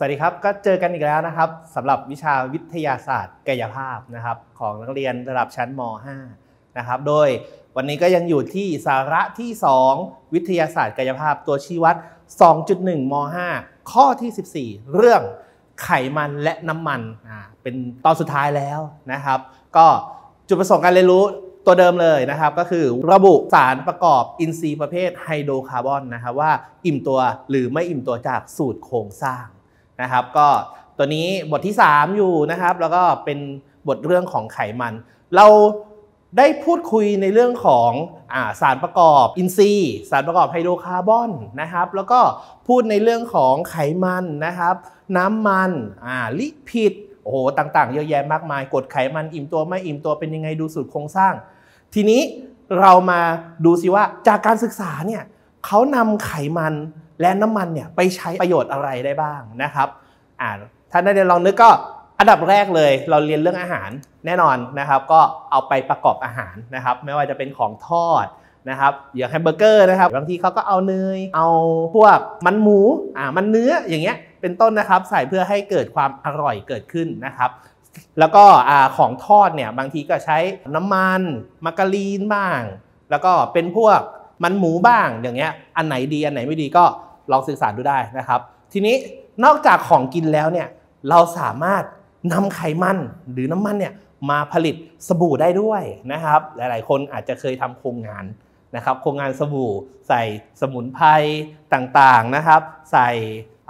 สวัสดีครับ ก็เจอกันอีกแล้วนะครับสำหรับวิชาวิทยาศาสตร์กายภาพนะครับของนักเรียนระดับชั้นม .5 นะครับโดยวันนี้ก็ยังอยู่ที่สาระที่ 2 วิทยาศาสตร์กายภาพตัวชี้วัด2.1ม .5 ข้อที่ 14 เรื่องไขมันและน้ำมันอ่าเป็นตอนสุดท้ายแล้วนะครับ ก็จุดประสงค์การเรียนรู้ตัวเดิมเลยนะครับ ก็คือระบุสารประกอบอินทรีย์ประเภทไฮโดรคาร์บอนนะครับว่าอิ่มตัวหรือไม่อิ่มตัวจากสูตรโครงสร้างนะครับก็ตัวนี้บทที่ 3 อยู่นะครับแล้วก็เป็นบทเรื่องของไขมัน เราได้พูดคุยในเรื่องของอาสารประกอบอินทรีย์ สารประกอบไฮโดรคาร์บอนนะครับ แล้วก็พูดในเรื่องของไขมันนะครับ น้ำมันลิพิดโอ้โหต่างๆเยอะแยะมากมายกดไขมันอิ่มตัวไม่อิ่มตัวเป็นยังไงดูสูตรโครงสร้าง ทีนี้เรามาดูซิว่า จากการศึกษาเนี่ยเขานำไขมันและน้ำมันเนี่ยไปใช้ประโยชน์อะไรได้บ้างนะครับอ่าถ้าได้ลองนึกก็อันดับแรกเลยเราเรียนเรื่องอาหารแน่นอนนะครับก็เอาไปประกอบอาหารนะครับ ไม่ว่าจะเป็นของทอดนะครับอย่างแฮมเบอร์เกอร์นะครับบางทีเขาก็เอาเนย เอาพวกมันหมูอ่ามันเนื้ออย่างเงี้ยเป็นต้นนะครับใส่เพื่อให้เกิดความอร่อยเกิดขึ้นนะครับ แล้วก็ของทอดเนี่ยบางทีก็ใช้น้ำมันมาการีนบ้าง แล้วก็เป็นพวกมันหมูบ้างอย่างเงี้ยอันไหนดีอันไหนไม่ดีก็ลองสื่อสารดูได้นะครับ ทีนี้นอกจากของกินแล้วเนี่ยเราสามารถนำไขมันหรือน้ำมันเนี่ยมาผลิตสบู่ได้ด้วยนะครับ หลาย ๆ คนอาจจะเคยทำโครงงานนะครับโครงงานสบู่ใส่สมุนไพรต่าง ๆ นะครับ ใส่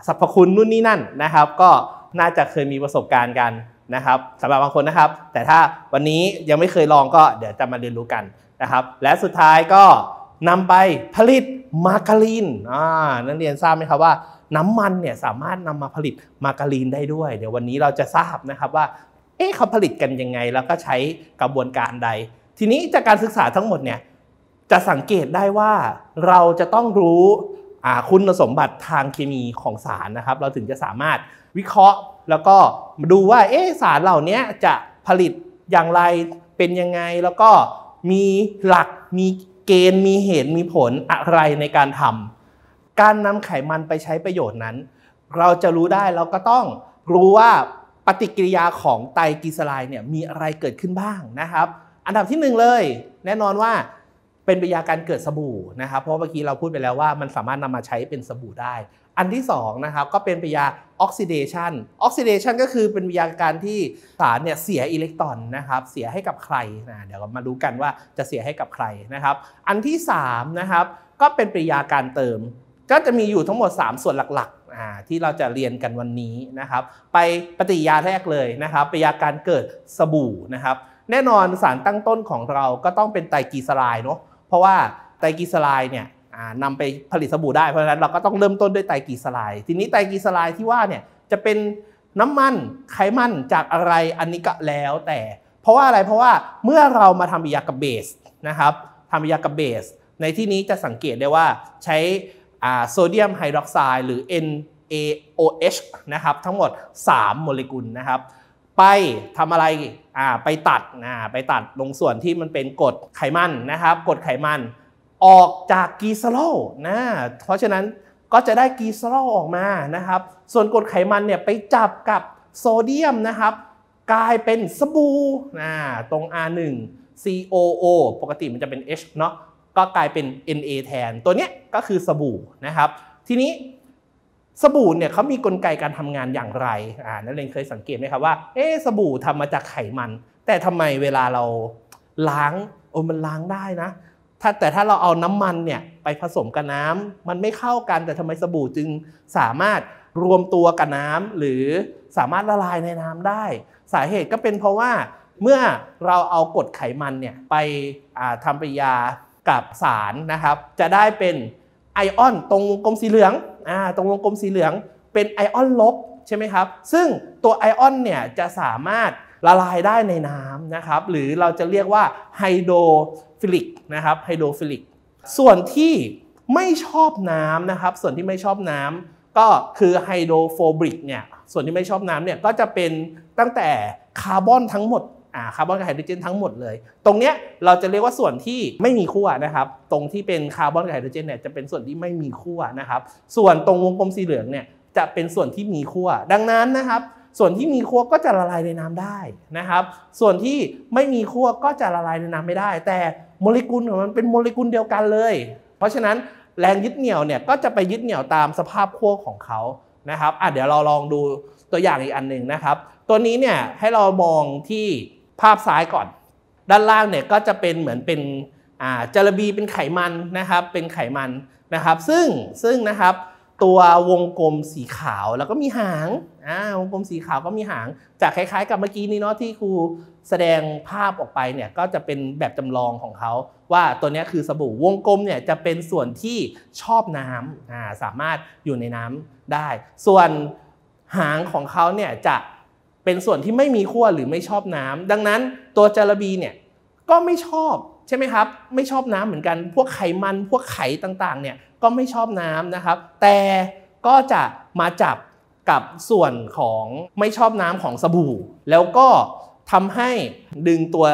สรรพคุณนู่นนี่นั่นนะครับ ก็น่าจะเคยมีประสบการณ์กันนะครับสำหรับบางคนนะครับ แต่ถ้าวันนี้ยังไม่เคยลองก็เดี๋ยวจะมาเรียนรู้กันนะครับ และสุดท้ายก็นำไปผลิตมาการีนอ่านักเรียนทราบไหมครับว่าน้ำมันเนี่ยสามารถนำมาผลิตมาการีนได้ด้วย เดี๋ยววันนี้เราจะทราบนะครับว่า เอ๊ะเขาผลิตกันยังไง แล้วก็ใช้กระบวนการใด ทีนี้จากการศึกษาทั้งหมดเนี่ยจะสังเกตได้ว่าเราจะต้องรู้คุณสมบัติทางเคมีของสารนะครับ เราถึงจะสามารถวิเคราะห์แล้วก็ดูว่าเอ๊สารเหล่านี้จะผลิตอย่างไรเป็นยังไง แล้วก็มีหลักมีเกณฑ์มีเหตุ มีผลอะไรในการทำการนำไขมันไปใช้ประโยชน์นั้น เราจะรู้ได้เราก็ต้องรู้ว่าปฏิกิริยาของไตรกลีเซอไรด์เนี่ยมีอะไรเกิดขึ้นบ้างนะครับ อันดับที่หนึ่งเลยแน่นอนว่าเป็นปฏิกิริยาการเกิดสบู่นะครับเพราะเมื่อกี้เราพูดไปแล้วว่ามันสามารถนำมาใช้เป็นสบู่ได้อันที่2นะครับก็เป็นปริยาออกซิเดชันออกซิเดชันก็คือเป็นปริยาการที่สารเนี่ยเสียอิเล็กตรอนนะครับเสียให้กับใครนะเดี๋ยวมาดูกันว่าจะเสียให้กับใครนะครับ อันที่3นะครับก็เป็นปริยาการเติมก็จะมีอยู่ทั้งหมด 3 ส่วนหลักๆที่เราจะเรียนกันวันนี้นะครับ ไปปฏิยาแรกเลยนะครับปริยาการเกิดสบู่นะครับ แน่นอนสารตั้งต้นของเราก็ต้องเป็นไตรกลีเซอไรด์เนาะเพราะว่าไตรกลีเซอไรด์เนี่ยนำไปผลิตสบู่ได้เพราะฉะนั้นเราก็ต้องเริ่มต้นด้วยไตรกลีเซอไรด์ทีนี้ไตรกลีเซอไรด์ที่ว่าเนี่ยจะเป็นน้ำมันไขมันจากอะไรอันนี้ก็แล้วแต่เพราะว่าอะไรเพราะว่าเมื่อเรามาทำอยากับเบสนะครับทำยากับเบส ในที่นี้จะสังเกตได้ว่าใช้โซเดียมไฮดรอกไซด์หรือ NaOH นะครับทั้งหมด 3 โมเลกุลนะครับ ไปทำอะไรไปตัดไปตัดลงส่วนที่มันเป็นกรดไขมันนะครับกรดไขมันออกจากกีซโลนะเพราะฉะนั้นก็จะได้กีซโลออกมานะครับ ส่วนกรดไขมันเนี่ยไปจับกับโซเดียมนะครับ กลายเป็นสบู่นะตรง R1 COO ปกติมันจะเป็น H เนาะก็กลายเป็น Na แทน ตัวเนี้ยก็คือสบู่นะครับ ทีนี้สบู่เนี่ยเขามีกลไกการทำงานอย่างไร อ่านักเรียนเคยสังเกตไหมครับว่า เอ๊สบู่ทำมาจากไขมัน แต่ทำไมเวลาเราล้าง โอ้มันล้างได้นะถ้าแต่ถ้าเราเอาน้ำมันเนี่ย ไปผสมกับน้ำ มันไม่เข้ากันแต่ทำไมสบู่จึงสามารถรวมตัวกับน้ำหรือสามารถละลายในน้ำได้ สาเหตุก็เป็นเพราะว่าเมื่อเราเอากรดไขมันเนี่ยไปทำปฏิยากับสารนะครับ จะได้เป็นไอออนตรงวงกลมสีเหลืองอตรงวงกลมสีเหลืองเป็นไอออนลบใช่ไหมครับ ซึ่งตัวไอออนเนี่ยจะสามารถละลายได้ในน้ำนะครับ หรือเราจะเรียกว่าไฮโดรฟิลิกนะครับไฮโดรฟิลิกส่วนที่ไม่ชอบน้ำนะครับ ส่วนที่ไม่ชอบน้ำก็คือไฮโดรโฟบริกเนี่ยส่วนที่ไม่ชอบน้ำเนี่ยก็จะเป็นตั้งแต่คาร์บอนทั้งหมดอ่าคาร์บอนกับไฮโดรเจนทั้งหมดเลย ตรงเนี้ยเราจะเรียกว่าส่วนที่ไม่มีขั้วนะครับ ตรงที่เป็นคาร์บอนกับไฮโดรเจนเนี่ยจะเป็นส่วนที่ไม่มีขั้วนะครับ ส่วนตรงวงกลมสีเหลืองเนี่ยจะเป็นส่วนที่มีขั้วดังนั้นนะครับส่วนที่มีคั้วก็จะละลายในน้ำได้นะครับ ส่วนที่ไม่มีคั้วก็จะละลายในน้ำไม่ได้ แต่โมเลกุลของมันเป็นโมเลกุลเดียวกันเลย เพราะฉะนั้นแรงยึดเหนี่ยวเนี่ย ก็จะไปยึดเหนี่ยวตามสภาพคั้วของเขานะครับอ่ะเดี๋ยวเราลองดูตัวอย่างอีกอันหนึ่งนะครับ ตัวนี้เนี่ยให้เรามองที่ภาพซ้ายก่อนด้านล่างเนี่ยก็จะเป็นเหมือนเป็นจระบีเป็นไขมันนะครับ เป็นไขมันนะครับ ซึ่งซึ่งนะครับตัววงกลมสีขาวแล้วก็มีหาง อ่า วงกลมสีขาวก็มีหางจากคล้ายๆ กับเมื่อกี้นี้เนาะที่ครูแสดงภาพออกไปเนี่ยก็จะเป็นแบบจำลองของเขาว่าตัวนี้คือสบู่วงกลมเนี่ยจะเป็นส่วนที่ชอบน้ำอ่าสามารถอยู่ในน้ำได้ ส่วนหางของเขาเนี่ยจะเป็นส่วนที่ไม่มีขั้วหรือไม่ชอบน้ำ ดังนั้นตัวจาระบีเนี่ยก็ไม่ชอบใช่ไหมครับไม่ชอบน้ำเหมือนกัน พวกไขมันพวกไขต่างๆ เนี่ยก็ไม่ชอบน้ำนะครับ แต่ก็จะมาจับกับส่วนของไม่ชอบน้ำของสบู่ แล้วก็ทำให้ดึงตัว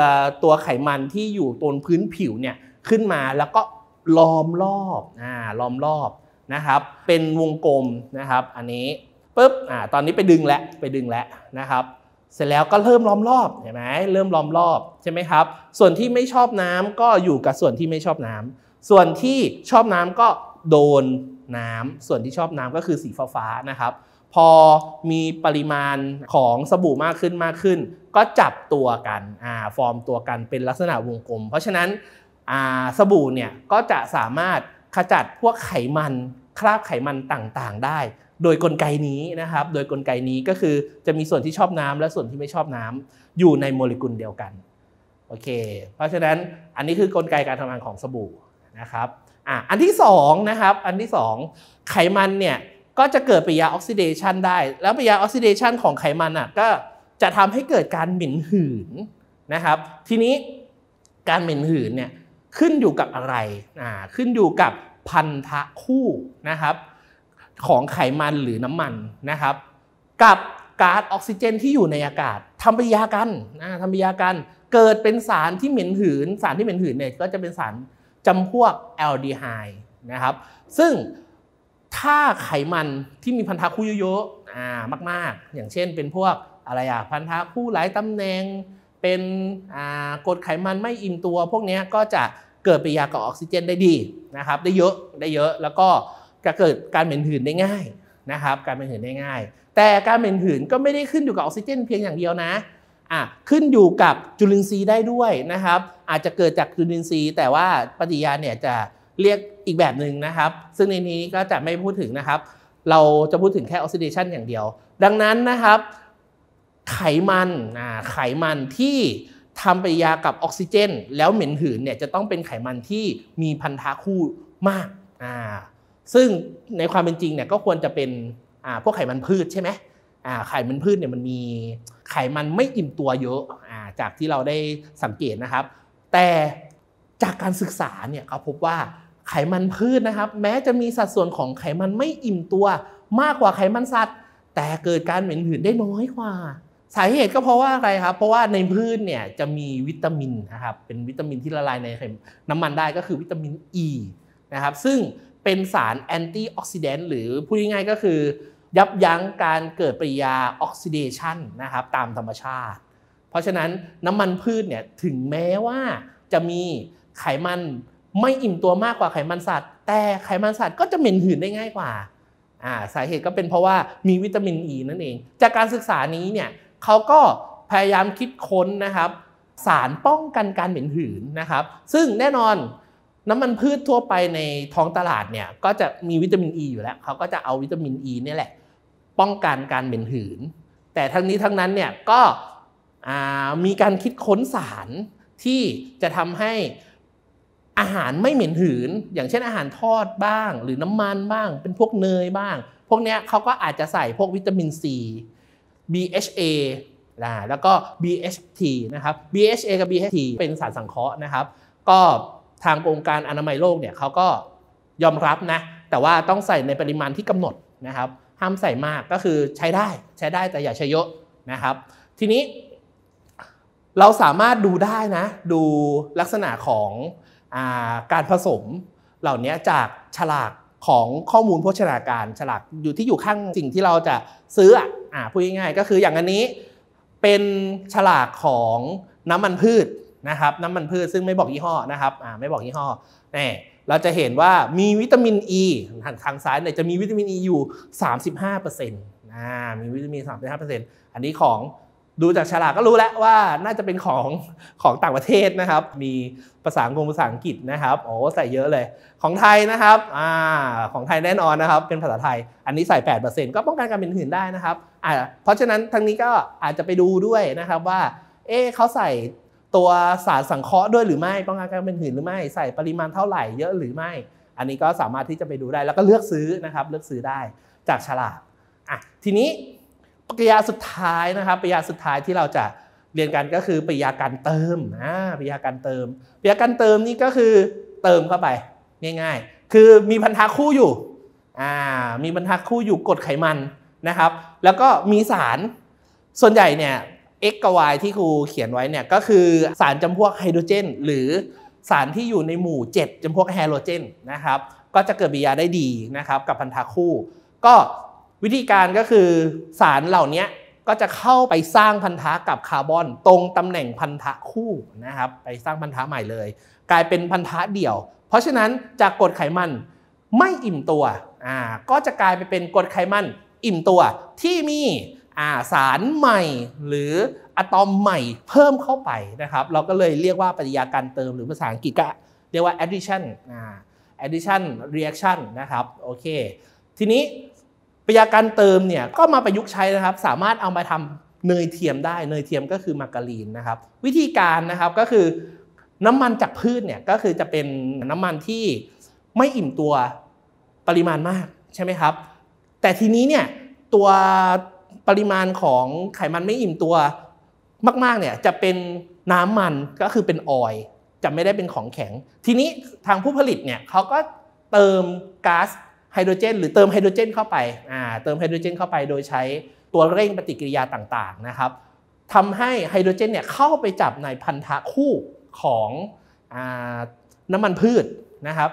ตัวไขมันที่อยู่บนพื้นผิวเนี่ยขึ้นมาแล้วก็ล้อมรอบอ่าล้อมรอบนะครับ เป็นวงกลมนะครับ อันนี้ปุ๊บอ่าตอนนี้ไปดึงแล้วไปดึงแล้วนะครับเสร็จแล้วก็เริ่มล้อมรอบเห็นไหมเริ่มล้อมรอบใช่ไหมครับ ส่วนที่ไม่ชอบน้ำก็อยู่กับส่วนที่ไม่ชอบน้ำ ส่วนที่ชอบน้ำก็โดนน้ำ ส่วนที่ชอบน้ำก็คือสีฟ้าๆนะครับ พอมีปริมาณของสบู่มากขึ้นมากขึ้น ก็จับตัวกันอ่าฟอร์มตัวกันเป็นลักษณะวงกลม เพราะฉะนั้นอ่าสบู่เนี่ยก็จะสามารถขจัดพวกไขมัน คราบไขมันต่างๆ ได้โดยกลไกนี้นะครับ โดยกลไกนี้ก็คือจะมีส่วนที่ชอบน้ำและส่วนที่ไม่ชอบน้ำ อยู่ในโมเลกุลเดียวกันโอเค เพราะฉะนั้นอันนี้คือกลไกการทำงานของสบู่นะครับอ่ะอันที่2นะครับอันที่2ไขมันเนี่ย ก็จะเกิดปฏิกิริยาออกซิเดชันได้แล้วปฏิกิริยาออกซิเดชันของไขมันอ่ะก็จะทำให้เกิดการหมิ่นหืนนะครับ ทีนี้การหมิ่นหืนเนี่ยขึ้นอยู่กับอะไรอ่าขึ้นอยู่กับพันธะคู่นะครับของไขมันหรือน้ำมันนะครับ กับก๊าซออกซิเจนที่อยู่ในอากาศทำปฏิกิริยากันนะทำปฏิกิริยากันเกิดเป็นสารที่เหม็นหืนสารที่เหม็นหืนเนี่ยก็จะเป็นสารจำพวกแอลดีไฮด์นะครับซึ่งถ้าไขมันที่มีพันธะคู่เยอะๆอ่ามากๆ อย่างเช่น เป็นพวกอะไรอ่ะพันธะคู่หลายตำแหน่งเป็นอ่ากรดไขมันไม่อิ่มตัว พวกนี้ก็จะเกิดปฏิกิริยากับออกซิเจนได้ดีนะครับ ได้เยอะได้เยอะแล้วก็จะเกิดการเหม็นหืนได้ง่ายนะครับ การเหม็นหืนได้ง่ายแต่การเหม็นหืนก็ไม่ได้ขึ้นอยู่กับออกซิเจนเพียงอย่างเดียวนะอ่ะขึ้นอยู่กับจุลินทรีย์ได้ด้วยนะครับ อาจจะเกิดจากจุลินทรีย์แต่ว่าปฏิยาเนี่ยจะเรียกอีกแบบหนึ่งนะครับ ซึ่งในนี้ก็จะไม่พูดถึงนะครับ เราจะพูดถึงแค่ออกซิเดชันอย่างเดียว ดังนั้นนะครับ ไขมันอ่าไขมันที่ทำปฏิยากับออกซิเจน แล้วเหม็นหืนเนี่ยจะต้องเป็นไขมันที่มีพันธะคู่มากอ่าซึ่งในความเป็นจริงเนี่ยก็ควรจะเป็นพวกไขมันพืชใช่ไหม ไขมันพืชเนี่ยมันมีไขมันไม่อิ่มตัวเยอะจากที่เราได้สังเกตนะครับ แต่จากการศึกษาเนี่ยเขาพบว่าไขมันพืชนะครับ แม้จะมีสัดส่วนของไขมันไม่อิ่มตัวมากกว่าไขมันสัตว์แต่เกิดการเหม็นหืนได้น้อยกว่า สาเหตุก็เพราะว่าอะไรครับ เพราะว่าในพืชเนี่ยจะมีวิตามินนะครับเป็นวิตามินที่ละลายในน้ำมันได้ก็คือวิตามินอ e, ีนะครับซึ่งเป็นสารแอนตี้ออกซิเดนต์หรือพูดง่ายๆก็คือยับยั้งการเกิดปริยาออกซิเดชันนะครับตามธรรมชาติ เพราะฉะนั้นน้ำมันพืชเนี่ยถึงแม้ว่าจะมีไขมันไม่อิ่มตัวมากกว่าไขมันสัตว์ แต่ไขมันสัตว์ก็จะเหม็นหืนได้ง่ายกว่า สาเหตุก็เป็นเพราะว่ามีวิตามินอ e ีนั่นเอง จากการศึกษานี้เนี่ยเขาก็พยายามคิดค้นนะครับ สารป้องกันการเหม็นหืนนะครับ ซึ่งแน่นอนน้ำมันพืชทั่วไปในท้องตลาดเนี่ยก็จะมีวิตามินอ e ีอยู่แล้ว เขาก็จะเอาวิตามินอ e ีนี่แหละ ป้องกันการเหม็นหืน แต่ทั้งนี้ทั้งนั้นเนี่ยก็มีการคิดค้นสารที่จะทำให้อาหารไม่เหม็นหืน อย่างเช่นอาหารทอดบ้าง หรือน้ำมันบ้าง เป็นพวกเนยบ้าง พวกนี้เขาก็อาจจะใส่พวกวิตามินซี BHA นะแล้วก็ BHT นะครับ BHA กับ BHT เป็นสารสังเคราะห์นะครับ ก็ทางองค์การอนามัยโลกเนี่ยเขาก็ยอมรับนะแต่ว่าต้องใส่ในปริมาณที่กำหนดนะครับ ห้ามใส่มากก็คือใช้ได้ใช้ได้แต่อย่าใช้เยอะนะครับ ทีนี้เราสามารถดูได้นะดูลักษณะของอาการผสมเหล่านี้จากฉลากของข้อมูลโภชนาการฉลากอยู่ที่อยู่ข้างสิ่งที่เราจะซื้ออ่ะพูดง่ายๆก็คืออย่างอันนี้เป็นฉลากของน้ำมันพืชนะครับน้ำมันพืชซึ่งไม่บอกยี่ห้อนะครับอ่าไม่บอกยี่ห้อนี่เราจะเห็นว่ามีวิตามินอ e, ีทางทางซ้ายเนี่ยจะมีวิตามินอ e ีอยู่35%นะมีวิตามิน 35%อันนี้ของดูจากฉลากก็รู้แล้วว่าน่าจะเป็นของของต่างประเทศนะครับ มีภาษาอังกฤษภาษาอังกฤษนะครับโอ้ใส่เยอะเลยของไทยนะครับอ่าของไทยแน่นอนนะครับ เป็นภาษาไทย อันนี้ใส่ 8%ก็ป้องกันการเป็นหื่นได้นะครับอ่าเพราะฉะนั้นทางนี้ก็อาจจะไปดูด้วยนะครับว่าเอ๊เขาใส่ตัวสารสังเคราะห์ด้วยหรือไม่ป้องกันการเป็นหืนหรือไม่ ใส่ปริมาณเท่าไหร่เยอะหรือไม่ อันนี้ก็สามารถที่จะไปดูได้ แล้วก็เลือกซื้อนะครับ เลือกซื้อได้จากฉลากอ่ะทีนี้ปริยาสุดท้ายนะครับปริยาสุดท้ายที่เราจะเรียนกันก็คือปริยาการเติมอ่าปริยาการเติม ปริยาการเติมนี่ก็คือเติมเข้าไป ง่ายๆ คือมีพันธะคู่อยู่อ่ามีพันธะคู่อยู่กดไขมันนะครับ แล้วก็มีสาร ส่วนใหญ่เนี่ย x กับ y ที่ครูเขียนไว้เนี่ยก็คือสารจำพวกไฮโดรเจน หรือสารที่อยู่ในหมู่ 7จำพวกไฮโดรเจนนะครับ ก็จะเกิดปฏิกิริยาได้ดีนะครับกับพันธะคู่ ก็วิธีการก็คือสารเหล่านี้ก็จะเข้าไปสร้างพันธะกับคาร์บอนตรงตำแหน่งพันธะคู่นะครับไปสร้างพันธะใหม่เลย กลายเป็นพันธะเดี่ยว เพราะฉะนั้นจากกรดไขมันไม่อิ่มตัวอ่าก็จะกลายไปเป็นกรดไขมันอิ่มตัวที่มีสารใหม่หรืออะตอมใหม่เพิ่มเข้าไปนะครับ เราก็เลยเรียกว่าปฏิกิริยาการเติมหรือภาษาอังกฤษก็เรียกว่า addition addition reaction นะครับโอเคทีนี้ปฏิกิริยาการเติมเนี่ยก็มาประยุกต์ใช้นะครับ สามารถเอามาทำเนยเทียมได้เนยเทียมก็คือมาการีนนะครับวิธีการนะครับก็คือน้ำมันจากพืชเนี่ยก็คือจะเป็นน้ำมันที่ไม่อิ่มตัวปริมาณมากใช่ไหมครับ แต่ทีนี้เนี่ยตัวปริมาณของไขมันไม่อิ่มตัวมาก ๆ เนี่ยจะเป็นน้ำมันก็คือเป็นออยจะไม่ได้เป็นของแข็งทีนี้ทางผู้ผลิตเนี่ยเขาก็เติมก๊าซไฮโดรเจนหรือเติมไฮโดรเจนเข้าไปอ่าเติมไฮโดรเจนเข้าไป โดยใช้ตัวเร่งปฏิกิริยาต่าง ๆ นะครับทำให้ไฮโดรเจนเนี่ยเข้าไปจับในพันธะคู่ของน้ำมันพืชนะครับ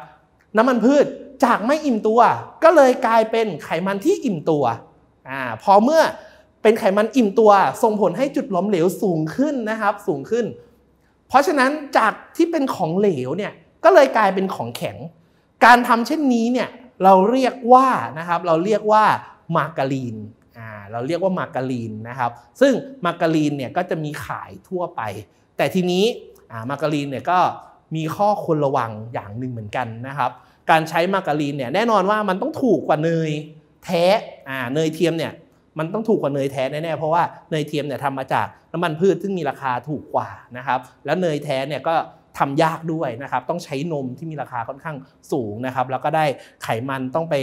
น้ำมันพืชจากไม่อิ่มตัว ก็เลยกลายเป็นไขมันที่อิ่มตัวอ่าพอเมื่อเป็นไขมันอิ่มตัวส่งผลให้จุดหลอมเหลวสูงขึ้นนะครับสูงขึ้น เพราะฉะนั้นจากที่เป็นของเหลวเนี่ยก็เลยกลายเป็นของแข็ง การทำเช่นนี้เนี่ยเราเรียกว่านะครับเราเรียกว่ามาการีนอ่าเราเรียกว่ามาการีนนะครับซึ่งมาการีนเนี่ยก็จะมีขายทั่วไป แต่ทีนี้อ่ามาการีนเนี่ยก็มีข้อควรระวังอย่างหนึ่งเหมือนกันนะครับการใช้มาการีนเนี่ยแน่นอนว่ามันต้องถูกกว่าเนยแท้อ่าเนยเทียมเนี่ยมันต้องถูกกว่าเนยแท้แน่ๆเพราะว่าเนยเทียมเนี่ยทำมาจากน้ำมันพืชซึ่งมีราคาถูกกว่านะครับแล้วเนยแท้เนี่ยก็ทำยากด้วยนะครับ ต้องใช้นมที่มีราคาค่อนข้างสูงนะครับแล้วก็ได้ไขมันต้องไป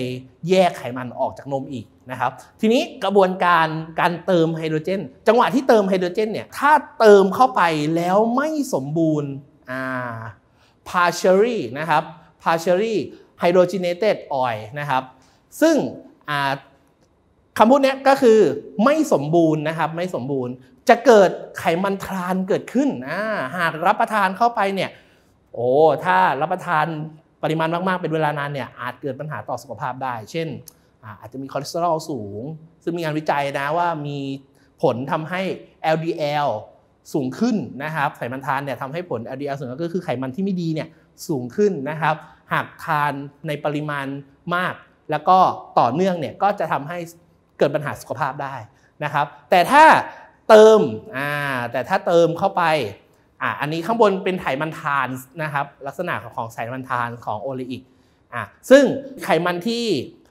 แยกไขมันออกจากนมอีกนะครับทีนี้กระบวนการการเติมไฮโดรเจนจังหวะที่เติมไฮโดรเจนเนี่ยถ้าเติมเข้าไปแล้วไม่สมบูรณ์อ่า partially นะครับ partially hydrogenated oil นะครับ ซึ่งคำพูดนี้ก็คือไม่สมบูรณ์นะครับไม่สมบูรณ์จะเกิดไขมันทรานเกิดขึ้นหากรับประทานเข้าไปเนี่ยโอ้ถ้ารับประทานปริมาณมากๆเป็นเวลานานเนี่ยอาจเกิดปัญหาต่อสุขภาพได้เช่นอาจจะมีคอเลสเตอรอลสูง ซึ่งมีงานวิจัยนะว่ามีผลทำให้ LDL สูงขึ้นนะครับไขมันทานเนี่ยทำให้ผล LDL สูงก็คือไขมันที่ไม่ดีเนี่ยสูงขึ้นนะครับ หากทานในปริมาณมากแล้วก็ต่อเนื่องเนี่ยก็จะทำให้เกิดปัญหาสุขภาพได้นะครับ แต่ถ้าเติมอ่าแต่ถ้าเติมเข้าไปอ่าอันนี้ข้างบนเป็นไขมันทานนะครับ ลักษณะของไขมันทานของโอเลอิกอ่าซึ่งไขมันที่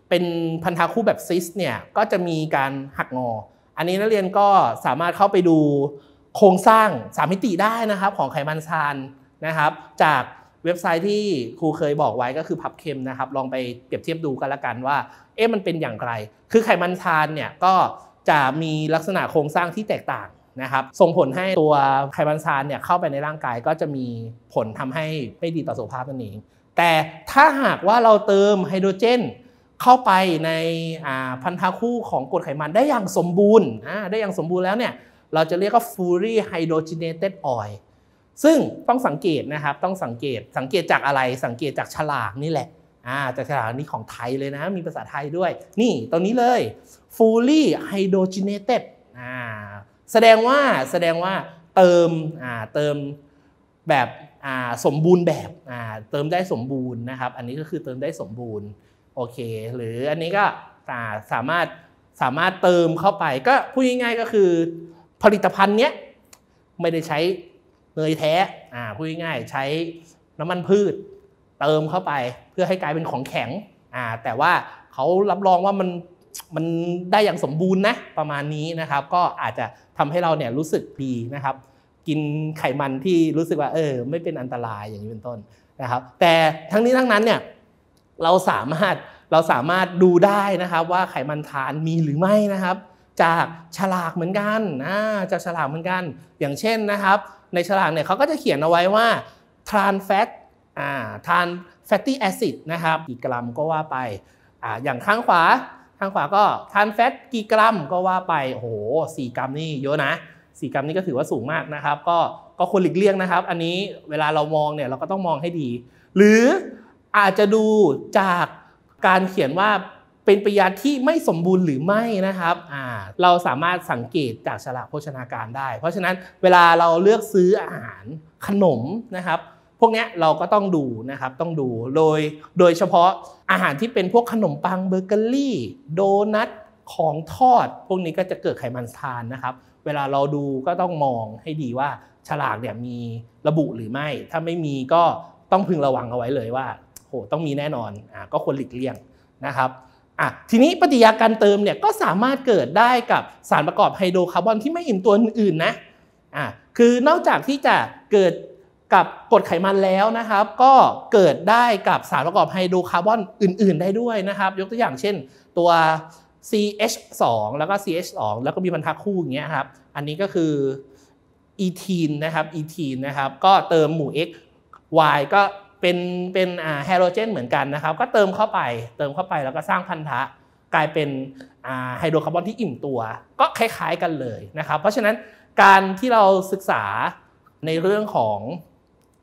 เป็นพันธะคู่แบบซิสเนี่ยก็จะมีการหักงอ อันนี้นักเรียนก็สามารถเข้าไปดูโครงสร้างสามมิติได้นะครับ ของไขมันทานนะครับจากเว็บไซต์ที่ครูเคยบอกไว้ก็คือพับเค็มนะครับ ลองไปเปรียบเทียบดูกันละกันว่า เอ๊ะมันเป็นอย่างไร คือไขมันทานเนี่ย ก็จะมีลักษณะโครงสร้างที่แตกต่างนะครับ ส่งผลให้ตัวไขมันทานเนี่ยเข้าไปในร่างกายก็จะมีผลทำให้ไม่ดีต่อสุขภาพนั่นเอง แต่ถ้าหากว่าเราเติมไฮโดรเจนเข้าไปในพันธะคู่ของกรดไขมันได้อย่างสมบูรณ์ได้อย่างสมบูรณ์แล้วเนี่ยเราจะเรียกว่า fully hydrogenated oil ซึ่งต้องสังเกตนะครับต้องสังเกตสังเกตจากอะไรสังเกตจากฉลากนี่แหละอ่าจากฉลากนี้ของไทยเลยนะ มีภาษาไทยด้วย นี่ตรงนี้เลย fully hydrogenated อ่าแสดงว่าแสดงว่าเติมอ่าเติมแบบอ่าสมบูรณ์แบบอ่าเติมได้สมบูรณ์นะครับ อันนี้ก็คือเติมได้สมบูรณ์ โอเคหรืออันนี้ก็าสามารถสามารถเติมเข้าไปก็พูดง่ายๆก็คือผลิตภัณฑ์เนี้ยไม่ได้ใช้เนยแท้อ่า พูดง่าย ๆ ใช้น้ำมันพืช เติมเข้าไปเพื่อให้กลายเป็นของแข็ง อ่า แต่ว่าเขารับรองว่ามันมันได้อย่างสมบูรณ์นะ ประมาณนี้นะครับ ก็อาจจะทำให้เราเนี่ยรู้สึกดีนะครับ กินไขมันที่รู้สึกว่าเออ ไม่เป็นอันตรายอย่างนี้เป็นต้นนะครับ แต่ทั้งนี้ทั้งนั้นเนี่ยเราสามารถเราสามารถดูได้นะครับ ว่าไขมันทานมีหรือไม่นะครับจากฉลากเหมือนกันนะจากฉลากเหมือนกันอย่างเช่นนะครับ ในฉลากเนี่ยเขาก็จะเขียนเอาไว้ว่า trans fat อ่า trans fatty acid นะครับกี่กรัมก็ว่าไปอ่าอย่างข้างขวาข้างขวาก็ trans fat กี่กรัมก็ว่าไปโอ้โหสี่กรัมนี่เยอะนะสี่กรัมนี่ก็ถือว่าสูงมากนะครับ ก็ก็ควรหลีกเลี่ยงนะครับ อันนี้เวลาเรามองเนี่ยเราก็ต้องมองให้ดี หรืออาจจะดูจากการเขียนว่าเป็นปริยาที่ไม่สมบูรณ์หรือไม่นะครับอ่าเราสามารถสังเกตจากฉลากโภชนาการได้ เพราะฉะนั้นเวลาเราเลือกซื้ออาหารขนมนะครับ พวกนี้เราก็ต้องดูนะครับ ต้องดูโดยโดยเฉพาะอาหารที่เป็นพวกขนมปังเบเกอรี่โดนัทของทอด พวกนี้ก็จะเกิดไขมันทานนะครับ เวลาเราดูก็ต้องมองให้ดีว่าฉลากเนี่ยมีระบุหรือไม่ ถ้าไม่มีก็ต้องพึงระวังเอาไว้เลยว่าโหต้องมีแน่นอนอ่าก็ควรหลีกเลี่ยงนะครับอ่ะทีนี้ปฏิกิริยาการเติมเนี่ยก็สามารถเกิดได้กับสารประกอบไฮโดรคาร์บอนที่ไม่อิ่มตัวอื่นๆนะอ่ะคือนอกจากที่จะเกิดกับกรดไขมันแล้วนะครับ ก็เกิดได้กับสารประกอบไฮโดรคาร์บอนอื่นๆ ได้ด้วยนะครับ ยกตัวอย่างเช่นตัว CH2 แล้วก็ CH2 แล้วก็มีบรรทัดคู่อย่างเงี้ยครับ อันนี้ก็คืออีทีนนะครับ อีทีนนะครับ ก็เติมหมู่ x y ก็เป็นเป็นอไฮโดรเจนเหมือนกันนะครับ ก็เติมเข้าไป เติมเข้าไปแล้วก็สร้างพันธะ กลายเป็นไฮโดรคาร์บอนที่อิ่มตัว ก็คล้ายๆกันเลยนะครับ เพราะฉะนั้นการที่เราศึกษาในเรื่องของ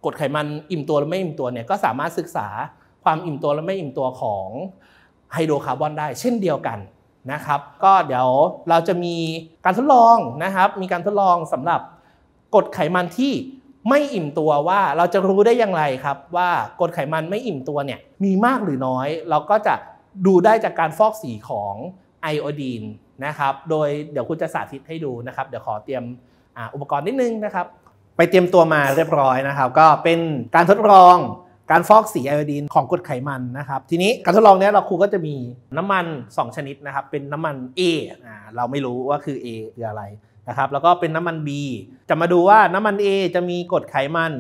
กรดไขมันอิ่มตัวและไม่อิ่มตัวเนี่ยก็สามารถศึกษาความอิ่มตัวและไม่อิ่มตัวของไฮโดรคาร์บอนได้ เช่นเดียวกันนะครับ ก็เดี๋ยวเราจะมีการทดลองนะครับ มีการทดลองสำหรับกรดไขมันที่ไม่อิ่มตัวว่าเราจะรู้ได้อย่างไรครับ ว่ากรดไขมันไม่อิ่มตัวเนี่ยมีมากหรือน้อย เราก็จะดูได้จากการฟอกสีของไอโอดีนนะครับโดยเดี๋ยวคุณจะสาธิตให้ดูนะครับ เดี๋ยวขอเตรียมอุปกรณ์นิดนึงนะครับ ไปเตรียมตัวมาเรียบร้อยนะครับ ก็เป็นการทดลองการฟอกสีไอโอดีนของกรดไขมันนะครับ ทีนี้การทดลองนี้เราครูก็จะมีน้ำมัน 2 ชนิดนะครับ เป็นน้ำมัน A อ่าเราไม่รู้ว่าคือ A คืออะไรนะครับแล้วก็เป็นน้ำมัน B จะมาดูว่าน้ำมัน A จะมีกรดไขมัน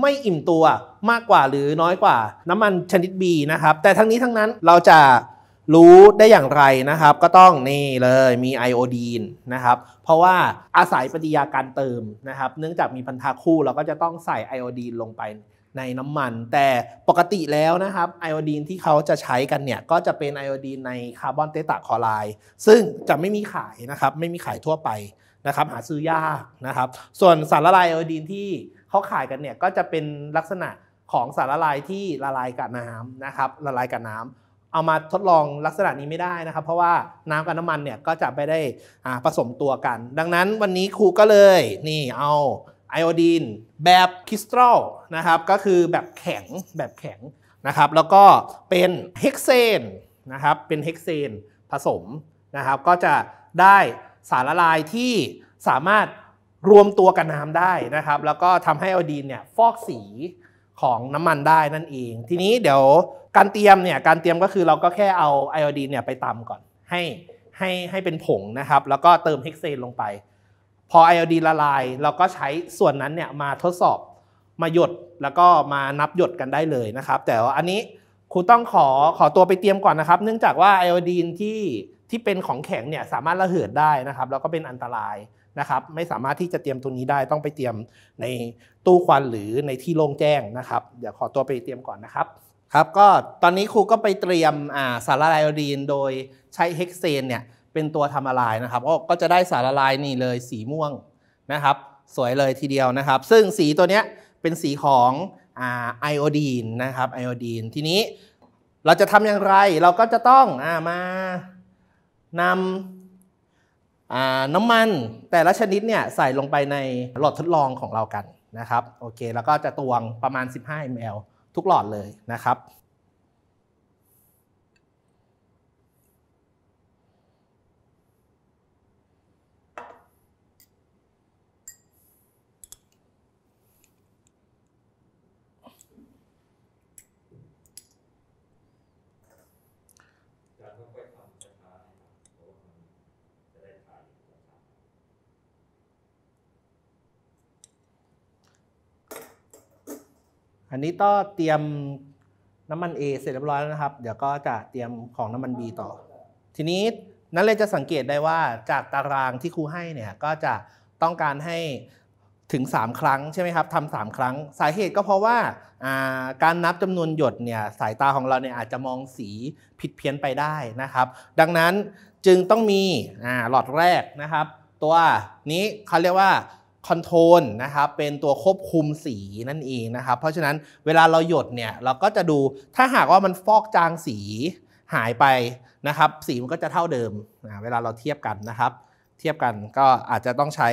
ไม่อิ่มตัวมากกว่าหรือน้อยกว่าน้ำมันชนิด B นะครับแต่ทั้งนี้ทั้งนั้นเราจะรู้ได้อย่างไรนะครับ ก็ต้องนี่เลยมีไอโอดีนนะครับเพราะว่าอาศัยปฏิยาการเติมนะครับ เนื่องจากมีพันธะคู่เราก็จะต้องใส่ไอโอดีนลงไปในน้ำมัน แต่ปกติแล้วนะครับไอโอดีนที่เขาจะใช้กันเนี่ยก็จะเป็นไอโอดีนในคาร์บอนเตตาคอไลด์ซึ่งจะไม่มีขายนะครับไม่มีขายทั่วไปนะครับหาซื้อยากนะครับส่วนสารละลายไอโอดีนที่เขาขายกันเนี่ยก็จะเป็นลักษณะของสารละลายที่ละลายกับน้ำนะครับละลายกับน้ำ เอามาทดลองลักษณะนี้ไม่ได้นะครับเพราะว่าน้ำกับน้ำมันเนี่ยก็จะไม่ได้ผสมตัวกัน ดังนั้นวันนี้ครูก็เลยนี่เอาไอโอดีนแบบคริสตัลนะครับก็คือแบบแข็งแบบแข็งนะครับแล้วก็เป็นเฮกเซนนะครับเป็นเฮกเซนผสมนะครับก็จะได้สารละลายที่สามารถรวมตัวกับน้ำได้นะครับ แล้วก็ทำให้อดีนเนี่ยฟอกสีของน้ำมันได้นั่นเองทีนี้เดี๋ยวการเตรียมเนี่ยการเตรียมก็คือเราก็แค่เอาไอโอดีนเนี่ยไปตำก่อน ให้ให้ให้เป็นผงนะครับ แล้วก็เติมเฮกเซนลงไป พอไอโอดีนละลาย เราก็ใช้ส่วนนั้นเนี่ยมาทดสอบมาหยดแล้วก็มานับหยดกันได้เลยนะครับ แต่ว่าอันนี้ครูต้องขอขอตัวไปเตรียมก่อนนะครับ เนื่องจากว่าไอโอดีนที่ที่เป็นของแข็งเนี่ยสามารถระเหิดได้นะครับ แล้วก็เป็นอันตรายนะครับ ไม่สามารถที่จะเตรียมตัวนี้ได้ต้องไปเตรียมในตู้ควันหรือในที่โล่งแจ้งนะครับเดี๋ยวขอตัวไปเตรียมก่อนนะครับครับก็ตอนนี้ครูก็ไปเตรียมสารละลายไอโอดีนโดยใช้เฮกเซนเนี่ยเป็นตัวทำละลายนะครับก็จะได้สารละลายนี่เลยสีม่วงนะครับ สวยเลยทีเดียวนะครับ ซึ่งสีตัวเนี้ยเป็นสีของไอโอดีนนะครับไอโอดีนทีนี้เราจะทำอย่างไรเราก็จะต้องอามานำน้ำมันแต่ละชนิดเนี่ยใส่ลงไปในหลอดทดลองของเรากันนะครับโอเค แล้วก็จะตวงประมาณ 15 ml ทุกหลอดเลยนะครับอันนี้ต้อเตรียมน้ำมัน A เสร็จเรียบร้อยแล้วนะครับ เดี๋ยวก็จะเตรียมของน้ำมัน B ต่อ ทีนี้นั่นเลยจะสังเกตได้ว่าจากตารางที่ครูให้เนี่ยก็จะต้องการให้ถึง 3 ครั้งใช่ไหมครับทำสครั้ง สาเหตุก็เพราะว่าการนับจำนวนหยดเนี่ยสายตาของเราเนี่ยอาจจะมองสีผิดเพี้ยนไปได้นะครับ ดังนั้นจึงต้องมีหลอดแรกนะครับ ตัวนี้เขาเรียกว่าคอนโทรลนะครับเป็นตัวควบคุมสีนั่นเองนะครับ เพราะฉะนั้นเวลาเราหยดเนี่ยเราก็จะดูถ้าหากว่ามันฟอกจางสีหายไปนะครับ สีมันก็จะเท่าเดิม เวลาเราเทียบกันนะครับ เทียบกันก็อาจจะต้องใช้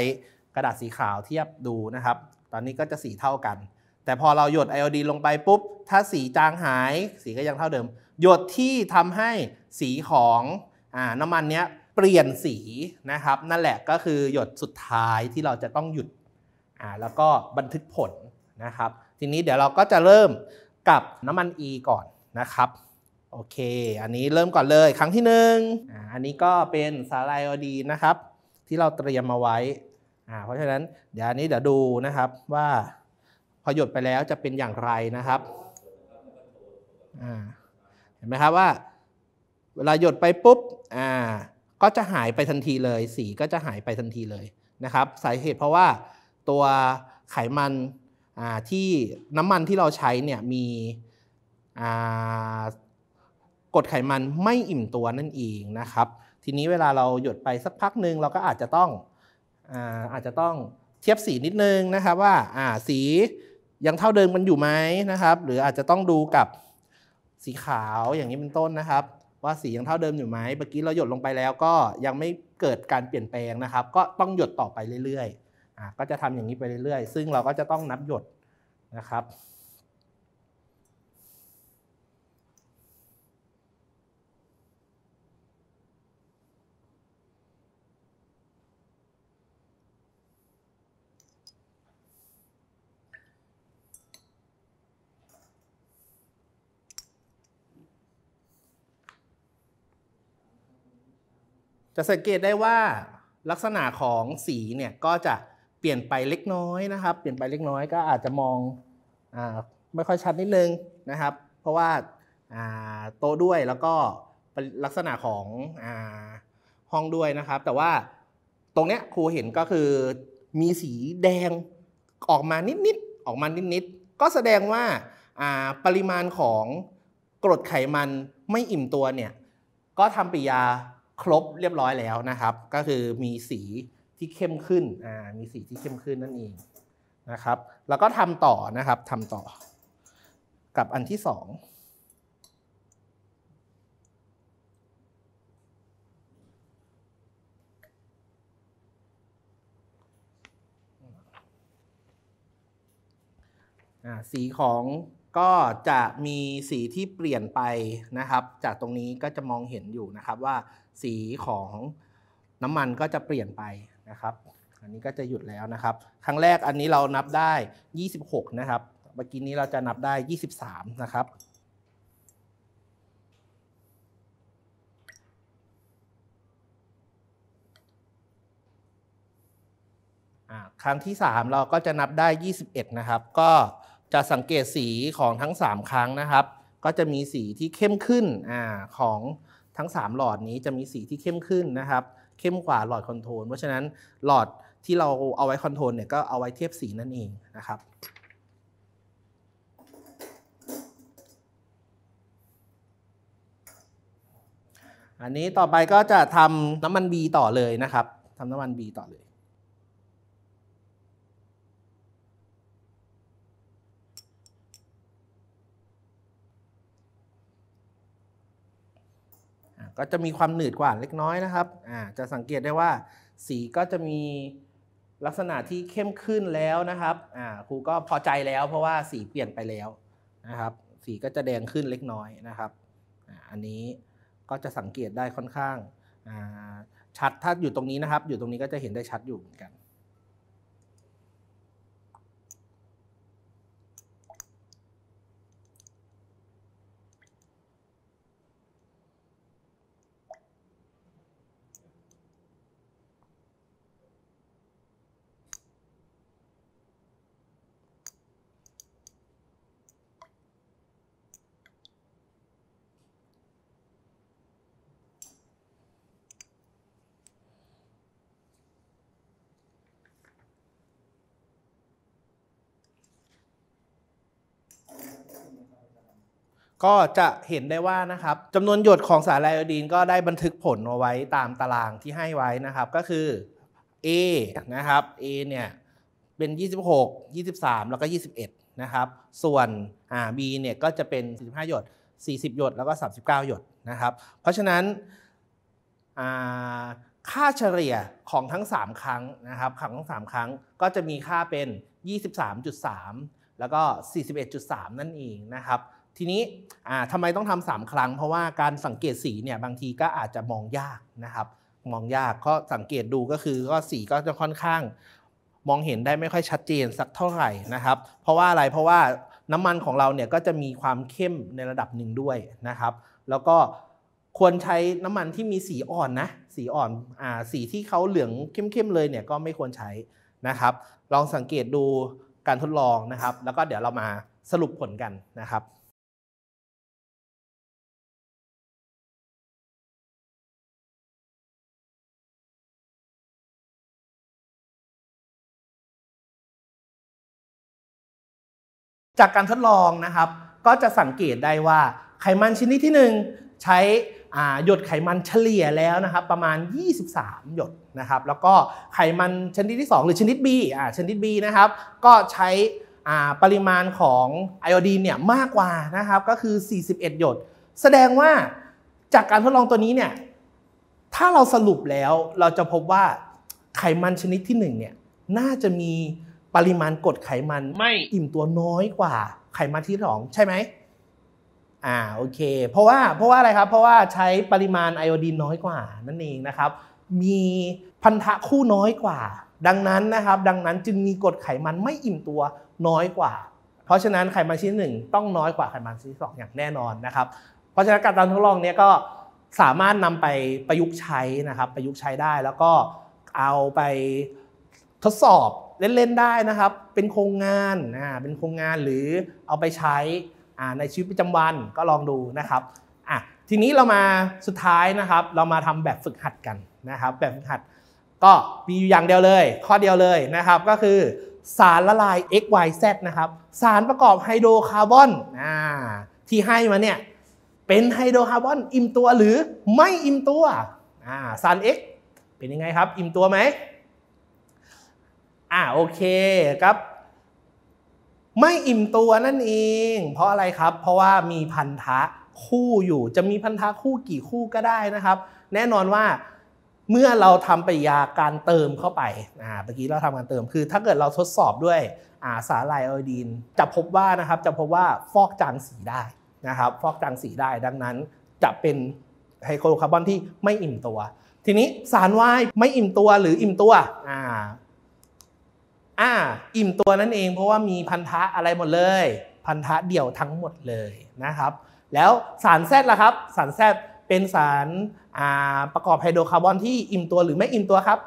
กระดาษสีขาวเทียบดูนะครับ ตอนนี้ก็จะสีเท่ากัน แต่พอเราหยดไอโอดีลงไปปุ๊บถ้าสีจางหายสีก็ยังเท่าเดิม หยดที่ทำให้สีของอน้ำมันเนี้ยเปลี่ยนสีนะครับนั่นแหละก็คือหยดสุดท้ายที่เราจะต้องหยุดอ่าแล้วก็บันทึกผลนะครับ ทีนี้เดี๋ยวเราก็จะเริ่มกับน้ำมัน E ก่อนนะครับโอเคอันนี้เริ่มก่อนเลย ครั้งที่1อ่าอันนี้ก็เป็นสาลายอดีนะครับ ที่เราเตรียมมาไว้อ่าเพราะฉะนั้นเดี๋ยวอันนี้เดี๋ยวดูนะครับว่าพอหยดไปแล้วจะเป็นอย่างไรนะครับอ่าเห็นไหมครับว่า เวลาหยดไปปุ๊บอ่าก็จะหายไปทันทีเลย สีก็จะหายไปทันทีเลยนะครับ สาเหตุเพราะว่าตัวไขมันที่น้ำมันที่เราใช้เนี่ยมีกดไขมันไม่อิ่มตัวนั่นเองนะครับ ทีนี้เวลาเราหยดไปสักพักหนึ่งเราก็อาจจะต้องอาอาจจะต้องเทียบสีนิดนึงนะครับว่าสียังเท่าเดิมมันอยู่ไหมนะครับ หรืออาจจะต้องดูกับสีขาวอย่างนี้เป็นต้นนะครับว่าสียังเท่าเดิมอยู่ไหมเมื่อกี้เราหยดลงไปแล้วก็ยังไม่เกิดการเปลี่ยนแปลงนะครับ ก็ต้องหยดต่อไปเรื่อยๆอก็จะทำอย่างนี้ไปเรื่อยๆ ซึ่งเราก็จะต้องนับหยดนะครับจะสังเกตได้ว่าลักษณะของสีเนี่ยก็จะเปลี่ยนไปเล็กน้อยนะครับ เปลี่ยนไปเล็กน้อยก็อาจจะมองอไม่ค่อยชัดนิดนึงนะครับ เพราะว่าโตด้วยแล้วก็ลักษณะของอห้องด้วยนะครับ แต่ว่าตรงเนี้ยครูเห็นก็คือมีสีแดงออกมานิดๆออกมานิดๆ ก็แสดงว่าปริมาณของกรดไขมันไม่อิ่มตัวเนี่ยก็ทำปิยาครบเรียบร้อยแล้วนะครับก็คือมีสีที่เข้มขึ้นอ่ามีสีที่เข้มขึ้นนั่นเองนะครับ แล้วก็ทำต่อนะครับทำต่อ กับอันที่สองสีของก็จะมีสีที่เปลี่ยนไปนะครับจากตรงนี้ก็จะมองเห็นอยู่นะครับว่าสีของน้ำมันก็จะเปลี่ยนไปนะครับ อันนี้ก็จะหยุดแล้วนะครับ ครั้งแรกอันนี้เรานับได้ 26 นะครับ เมื่อกี้นี้เราจะนับได้ 23 นะครับ ครั้งที่ 3 เราก็จะนับได้ 21 นะครับ ก็จะสังเกตสีของทั้ง 3 ครั้งนะครับ ก็จะมีสีที่เข้มขึ้นอของทั้ง3หลอดนี้จะมีสีที่เข้มขึ้นนะครับ เข้มกว่าหลอดคอนโทรลเพราะฉะนั้นหลอดที่เราเอาไว้คอนโทรลเนี่ยก็เอาไว้เทียบสีนั่นเองนะครับ อันนี้ต่อไปก็จะทำน้ำมัน B ต่อเลยนะครับทำน้ำมัน B ต่อเลยก็จะมีความหนืดกว่าเล็กน้อยนะครับ อ่า จะสังเกตได้ว่าสีก็จะมีลักษณะที่เข้มขึ้นแล้วนะครับ อ่า ครูก็พอใจแล้วเพราะว่าสีเปลี่ยนไปแล้วนะครับ สีก็จะแดงขึ้นเล็กน้อยนะครับอันนี้ก็จะสังเกตได้ค่อนข้างชัดถ้าอยู่ตรงนี้นะครับ อยู่ตรงนี้ก็จะเห็นได้ชัดอยู่เหมือนกันก็จะเห็นได้ว่านะครับจำนวนหยดของสารไลโอดีนก็ได้บันทึกผลเอาไว้ตามตารางที่ให้ไว้นะครับ ก็คือ A นะครับ A เนี่ยเป็น 26 23 แล้วก็ 21 นะครับ ส่วน B เนี่ยก็จะเป็น 45 หยด40 หยดแล้วก็ 39 หยดนะครับ เพราะฉะนั้นค่าเฉลี่ยของทั้ง 3 ครั้งนะครับของทั้ง 3 ครั้งก็จะมีค่าเป็น 23.3 แล้วก็ 41.3 นั่นเองนะครับทีนี้ทำไมต้องทำสามครั้งเพราะว่าการสังเกตสีเนี่ยบางทีก็อาจจะมองยากนะครับ มองยากก็สังเกตดูก็คือก็สีก็จะค่อนข้าง มองเห็นได้ไม่ค่อยชัดเจนสักเท่าไหร่นะครับ เพราะว่าอะไรเพราะว่าน้ำมันของเราเนี่ยก็จะมีความเข้มในระดับหนึ่งด้วยนะครับ แล้วก็ควรใช้น้ำมันที่มีสีอ่อนนะ สีอ่อนอ่าสีที่เขาเหลืองเข้มๆเลยเนี่ยก็ไม่ควรใช้นะครับ ลองสังเกตดูการทดลองนะครับ แล้วก็เดี๋ยวเรามาสรุปผลกันนะครับจากการทดลองนะครับ ก็จะสังเกตได้ว่าไขมันชนิดที่ 1 ใช้หยดไขมันเฉลี่ยแล้วนะครับประมาณ 23 หยดนะครับ แล้วก็ไขมันชนิดที่ 2 หรือชนิด B อ่าชนิด B นะครับก็ใช้ปริมาณของไอโอดีนเนี่ยมากกว่านะครับก็คือ 41 หยด แสดงว่าจากการทดลองตัวนี้เนี่ยถ้าเราสรุปแล้วเราจะพบว่าไขมันชนิดที่1เนี่ยน่าจะมีปริมาณกรดไขมันไม่อิ่มตัวน้อยกว่า ไขมันที่สองใช่ไหมอ่าโอเค เพราะว่าเพราะว่าอะไรครับเพราะว่าใช้ปริมาณไอโอดีนน้อยกว่านั่นเองนะครับ มีพันธะคู่น้อยกว่า ดังนั้นนะครับ ดังนั้นจึงมีกรดไขมันไม่อิ่มตัวน้อยกว่า เพราะฉะนั้นไขมันชิ้นหนึ่งต้องน้อยกว่าไขมันชิ้นสองอย่างแน่นอนนะครับ เพราะฉะนั้นการทดลองนี้ก็สามารถนำไปประยุกต์ใช้นะครับ ประยุกต์ใช้ได้แล้วก็เอาไปทดสอบเล่นๆได้นะครับ เป็นโครงงานนะเป็นโครงงานหรือเอาไปใช้ในชีวิตประจำวันก็ลองดูนะครับอ่ะทีนี้เรามาสุดท้ายนะครับ เรามาทำแบบฝึกหัดกันนะครับ แบบฝึกหัดก็มีอยู่อย่างเดียวเลย ข้อเดียวเลยนะครับ ก็คือสารละลาย x y z นะครับ สารประกอบไฮโดรคาร์บอนที่ให้มาเนี่ย เป็นไฮโดรคาร์บอนอิ่มตัวหรือไม่อิ่มตัวสาร x เป็นยังไงครับ อิ่มตัวไหมอ่าโอเคครับ ไม่อิ่มตัวนั่นเอง เพราะอะไรครับ เพราะว่ามีพันธะคู่อยู่ จะมีพันธะคู่กี่คู่ก็ได้นะครับ แน่นอนว่าเมื่อเราทำปริยาการเติมเข้าไปอ่าเมื่อกี้เราทำการเติมคือ ถ้าเกิดเราทดสอบด้วยอ่าสารไลโอดีนจะพบว่านะครับจะพบว่าฟอกจางสีได้นะครับฟอกจางสีได้ดังนั้นจะเป็นไฮโครคาร์บอนที่ไม่อิ่มตัว ทีนี้สารวายไม่อิ่มตัวหรืออิ่มตัวอ่าอ่าอิ่มตัวนั่นเองเพราะว่ามีพันธะอะไรหมดเลย พันธะเดี่ยวทั้งหมดเลยนะครับ แล้วสารแซดล่ะครับ สารแซดเป็นสารประกอบไฮโดรคาร์บอน ที่อิ่มตัวหรือไม่อิ่มตัวครับ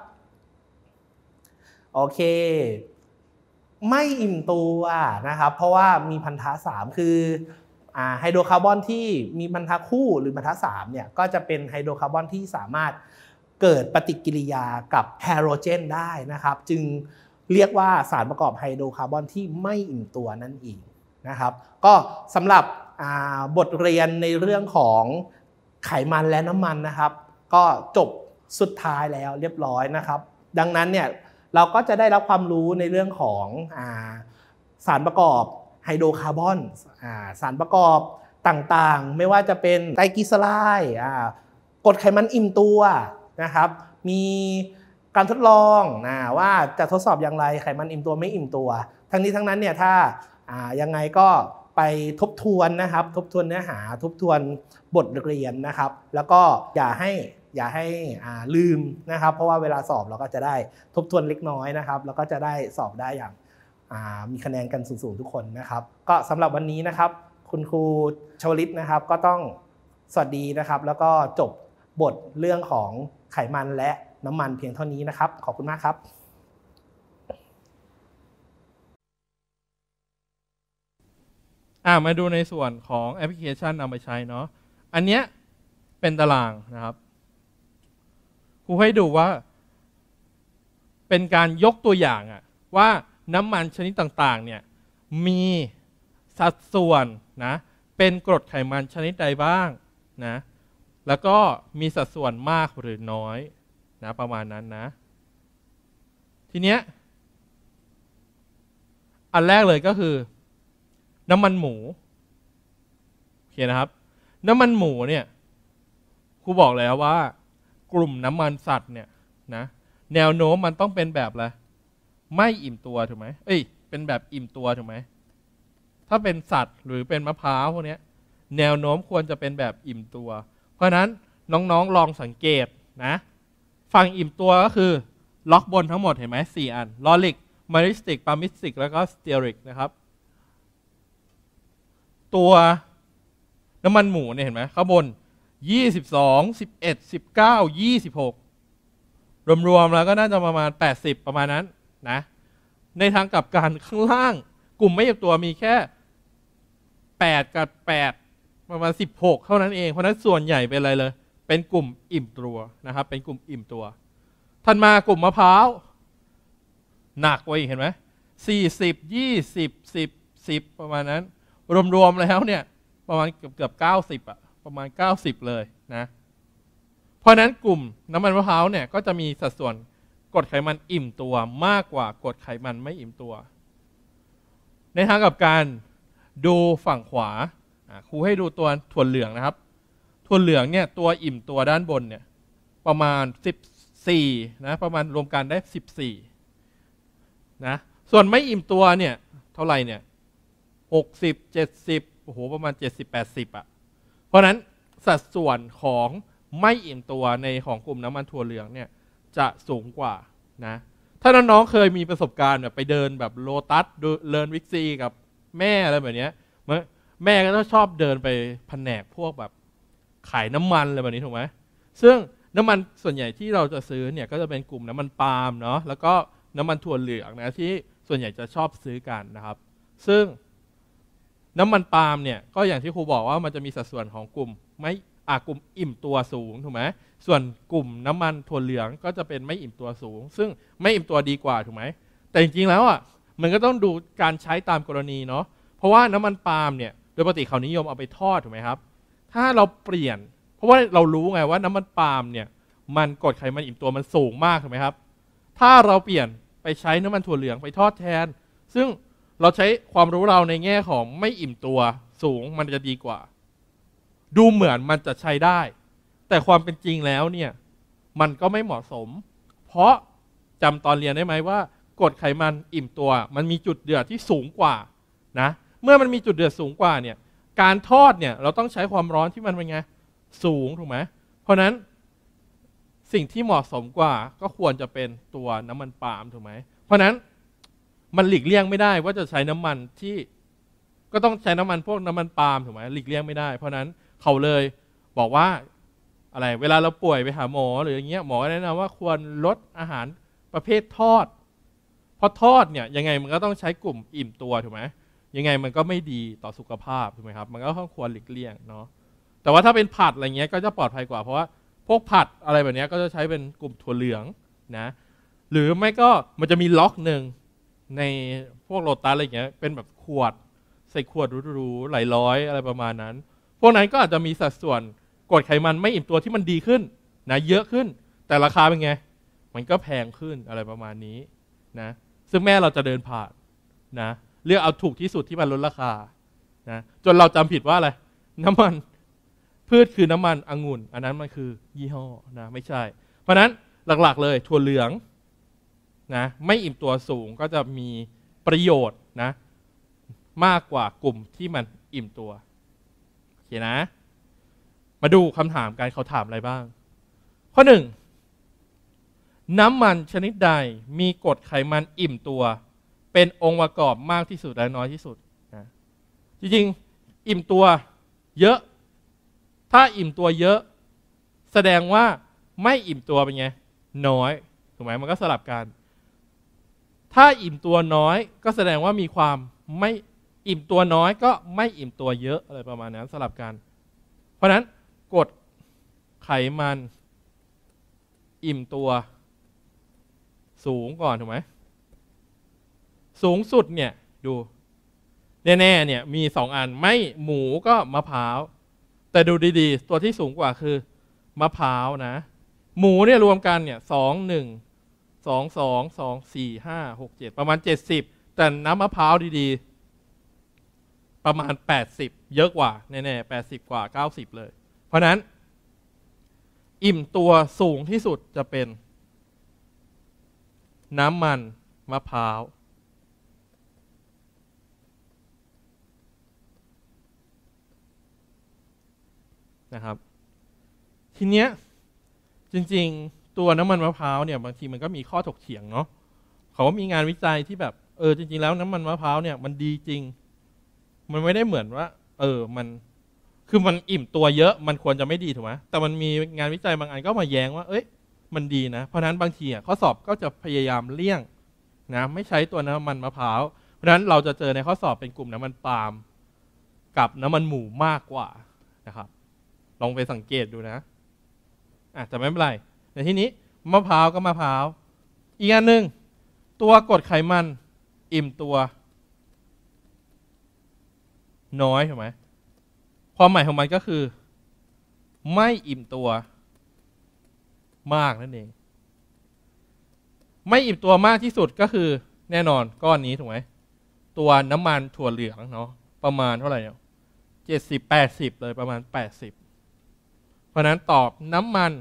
โอเค ไม่อิ่มตัวนะครับ เพราะว่ามีพันธะ 3 คือไฮโดรคาร์บอนที่มีพันธะคู่หรือพันธะ3เนี่ยก็จะเป็นไฮโดรคาร์บอนที่สามารถเกิดปฏิกิริยากับแฮโรเจนได้นะครับจึงเรียกว่าสารประกอบไฮโดรคาร์บอนที่ไม่อิ่มตัวนั่นเองนะครับ ก็สำหรับบทเรียนในเรื่องของไขมันและน้ำมันนะครับ ก็จบสุดท้ายแล้วเรียบร้อยนะครับ ดังนั้นเนี่ยเราก็จะได้รับความรู้ในเรื่องของสารประกอบไฮโดรคาร์บอนสารประกอบต่างๆ ไม่ว่าจะเป็นไตรกลีเซอไรด์กรดไขมันอิ่มตัวนะครับ มีการทดลองนะว่าจะทดสอบอย่างไรไขมันอิ่มตัวไม่อิ่มตัว ทั้งนี้ทั้งนั้นเนี่ยถ้ายังไงก็ไปทบทวนนะครับ ทบทวนเนื้อหาทบทวนบทเรียนนะครับ แล้วก็อย่าให้อย่าให้ลืมนะครับ เพราะว่าเวลาสอบเราก็จะได้ทบทวนเล็กน้อยนะครับ แล้วก็จะได้สอบได้อย่างมีคะแนนกันสูงๆทุกคนนะครับ ก็สำหรับวันนี้นะครับ คุณครูชวลิตนะครับ ก็ต้องสวัสดีนะครับ แล้วก็จบบทเรื่องของไขมันและน้ำมันเพียงเท่านี้นะครับ ขอบคุณมากครับ อ่ามาดูในส่วนของแอปพลิเคชันนำไปใช้เนาะ อันเนี้ยเป็นตารางนะครับ ครูให้ดูว่า เป็นการยกตัวอย่างอะว่าน้ำมันชนิดต่างๆ เนี่ย มีสัดส่วนนะ เป็นกรดไขมันชนิดใดบ้างนะ แล้วก็มีสัดส่วนมากหรือน้อยนะประมาณนั้นนะ ทีเนี้ย อันแรกเลยก็คือน้ำมันหมู โอเคนะครับ น้ำมันหมูเนี่ย ครูบอกแล้วว่ากลุ่มน้ำมันสัตว์เนี่ยนะแนวโน้มมันต้องเป็นแบบอะไร ไม่อิ่มตัวถูกไหมเอ้ย เป็นแบบอิ่มตัวถูกไหมถ้าเป็นสัตว์หรือเป็นมะพร้าวพวกนี้แนวโน้มควรจะเป็นแบบอิ่มตัว เพราะนั้นน้องๆลองสังเกตนะฝั่งอิ่มตัวก็คือ ล็อกบนทั้งหมดเห็นไหมสี่อันลอลิกมาริสติกปามิสติกแล้วก็สเตียริกนะครับ ตัวน้ำมันหมูเนี่ยเห็นไหม ข้างบน22 11 19 26 รวมๆแล้วก็น่าจะประมาณ 80 ประมาณนั้นนะ ในทางกลับกันข้างล่างกลุ่มไม่หย่ตัวมีแค่ 8 กับ 8 ประมาณ 16เท่านั้นเองเพราะนั้นส่วนใหญ่เป็นอะไรเลยเป็นกลุ่มอิ่มตัวนะครับ เป็นกลุ่มอิ่มตัวถันมากลุ่มมะพร้าว หนักไว้เห็นไหมสี่สิบยี่สิบสิบสิบประมาณนั้น รวมๆแล้วเนี่ย ประมาณเกือบเกือบเก้าสิบอะประมาณเก้าสิบเลยนะ เพราะนั้นกลุ่มน้ำมันมะพร้าวเนี่ย ก็จะมีสัดส่วนกรดไขมันอิ่มตัวมากกว่ากรดไขมันไม่อิ่มตัว ในทางกับการดูฝั่งขวาครูให้ดูตัวถั่วเหลืองนะครับถน่วเหลืองเนี่ยตัวอิ่มตัวด้านบนเนี่ยประมาณ 14นะประมาณรวมกันได้ 14นะส่วนไม่อิ่มตัวเนี่ยเท่าไหร่เนี่ย60 70โอ้โหประมาณ70 80อะ่ะเพราะนั้นสัดส่วนของไม่อิ่มตัวในของกลุ่มน้ำมันถั่วเหลืองเนี่ยจะสูงกว่านะถ้าน้องๆเคยมีประสบการณ์แบบไปเดินแบบโลตัสเลินวิกซี กับแม่อะไรแบบเนี้ยแม่ก็ชอบเดินไปแผนกพวกแบบขายน้ำมันอะไรแบบนี้ถูกไหม ซึ่งน้ำมันส่วนใหญ่ที่เราจะซื้อเนี่ยก็จะเป็นกลุ่มน้ำมันปาล์มเนาะ แล้วก็น้ำมันถั่วเหลืองนะที่ส่วนใหญ่จะชอบซื้อกันนะครับ ซึ่งน้ำมันปาล์มเนี่ยก็อย่างที่ครูบอกว่ามันจะมีสัดส่วนของกลุ่ม ไม่อากลุ่มอิ่มตัวสูงถูกไหม ส่วนกลุ่มน้ำมันถั่วเหลืองก็จะเป็นไม่อิ่มตัวสูง ซึ่งไม่อิ่มตัวดีกว่าถูกไหม แต่จริงๆแล้วอ่ะมันก็ต้องดูการใช้ตามกรณีเนาะ เพราะว่าน้ำมันปาล์มเนี่ยโดยปกติเขานิยมเอาไปทอดถูกไหมครับถ้าเราเปลี่ยนเพราะว่าเรารู้ไงว่า น้ำมันปาล์มเนี่ย มันกรดไขมันอิ่มตัวมันสูงมากถูกไหมครับ ถ้าเราเปลี่ยนไปใช้น้ำมันถั่วเหลืองไปทอดแทน ซึ่งเราใช้ความรู้เราในแง่ของไม่อิ่มตัวสูงมันจะดีกว่า ดูเหมือนมันจะใช้ได้ แต่ความเป็นจริงแล้วเนี่ย มันก็ไม่เหมาะสม เพราะจำตอนเรียนได้ไหมว่ากรดไขมันอิ่มตัว มันมีจุดเดือดที่สูงกว่านะเมื่อมันมีจุดเดือดสูงกว่าเนี่ยการทอดเนี่ยเราต้องใช้ความร้อนที่มันเป็นไง สูงถูกไหมเพราะนั้นสิ่งที่เหมาะสมกว่า ก็ควรจะเป็นตัวน้ำมันปาล์มถูกไหมเพราะนั้นมันหลีกเลี่ยงไม่ได้ว่าจะใช้น้ำมันที่ ก็ต้องใช้น้ำมันพวกน้ำมันปาล์มถูกไหมหลีกเลี่ยงไม่ได้ เพราะนั้นเขาเลยบอกว่าอะไร เวลาเราป่วยไปหาหมอหรืออย่างเงี้ยหมอแนะนำว่า ควรลดอาหารประเภททอดเพราะทอดเนี่ยยังไงมันก็ต้องใช้กลุ่มอิ่มตัวถูกไหมยังไงมันก็ไม่ดีต่อสุขภาพถูกไหมครับ มันก็ต้องควรหลีกเลี่ยงเนาะ แต่ว่าถ้าเป็นผัดอะไรเงี้ยก็จะปลอดภัยกว่า เพราะว่าพวกผัดอะไรแบบนี้ก็จะใช้เป็นกลุ่มถั่วเหลืองนะ หรือไม่ก็มันจะมีล็อกหนึ่งในพวกโรตัสอะไรเงี้ย เป็นแบบขวด ใส่ขวดรูๆหลายร้อยอะไรประมาณนั้น พวกนั้นก็อาจจะมีสัดส่วนกรดไขมันไม่อิ่มตัวที่มันดีขึ้นนะ เยอะขึ้น แต่ราคาเป็นไง มันก็แพงขึ้นอะไรประมาณนี้ นะ ซึ่งแม่เราจะเดินผ่านนะเลือกเอาถูกที่สุดที่มันลดราคานะจนเราจำผิดว่าอะไร น้ำมัน พืชคือน้ำมันองุ่น อันนั้นมันคือ ยี่ห้อนะไม่ใช่ เพราะนั้นหลัก ๆ เลยถั่วเหลืองนะ ไม่อิ่มตัวสูงก็จะมีประโยชน์นะ มากกว่ากลุ่มที่มันอิ่มตัวโอเคนะ มาดูคำถามกันเขาถามอะไรบ้างข้อหนึ่งน้ำมันชนิดใดมีกรดไขมันอิ่มตัวเป็นองค์ประกอบมากที่สุดและน้อยที่สุดนะ จริงๆอิ่มตัวเยอะ ถ้าอิ่มตัวเยอะ แสดงว่าไม่อิ่มตัวเป็นไงน้อยถูกไหมมันก็สลับกัน ถ้าอิ่มตัวน้อยก็แสดงว่ามีความไม่อิ่มตัวน้อยก็ไม่อิ่มตัวเยอะอะไรประมาณนั้นสลับกัน เพราะนั้นกดไขมัน อิ่มตัวสูงก่อนถูกไหมสูงสุดเนี่ย ดูแน่ๆเนี่ยมีสองอันไม่หมูก็มะพร้าว แต่ดูดีๆ ตัวที่สูงกว่าคือ มะพร้าวนะ หมูเนี่ยรวมกันเนี่ยสองหนึ่งสองสองสองสี่ห้าหกเจ็ดประมาณเจ็ดสิบแต่น้ำมะพร้าวดีๆ ประมาณแปดสิบเยอะกว่า แน่ๆแปดสิบกว่าเก้าสิบเลย เพราะนั้น อิ่มตัวสูงที่สุดจะเป็นน้ำมันมะพร้าวนะครับ ทีเนี้ย จริง ๆ ตัวน้ำมันมะพร้าวเนี่ย บางทีมันก็มีข้อถกเถียงเนาะเขามีงานวิจัยที่แบบเออ จริงๆแล้วน้ำมันมะพร้าวเนี่ยมันดีจริง มันไม่ได้เหมือนว่า เออ มัน คือมันอิ่มตัวเยอะมันควรจะไม่ดีถูกไหมแต่มันมีงานวิจัยบางอันก็มาแย้งว่าเอ้ยมันดีนะเพราะนั้นบางทีอ่ะข้อสอบก็จะพยายามเลี่ยงนะไม่ใช้ตัวน้ำมันมะพร้าวเพราะฉะนั้นเราจะเจอในข้อสอบเป็นกลุ่มน้ำมันปาล์มกับน้ำมันหมูมากกว่านะครับลองไปสังเกตดูนะอ่ะแต่ไม่เป็นไร ในที่นี้ มะพร้าวก็มะพร้าว อีกอันหนึ่งตัวกดไขมัน อิ่มตัว น้อยถูกไหม ความหมายของมันก็คือ ไม่อิ่มตัวมากนั่นเอง ไม่อิ่มตัวมากที่สุดก็คือแน่นอนก้อนนี้ถูกไหม ตัวน้ำมันถั่วเหลืองเนาะประมาณเท่าไหร่เนี่ยเจ็ดสิบแปดสิบเลยประมาณแปดสิบเพราะนั้นตอบน้ำมัน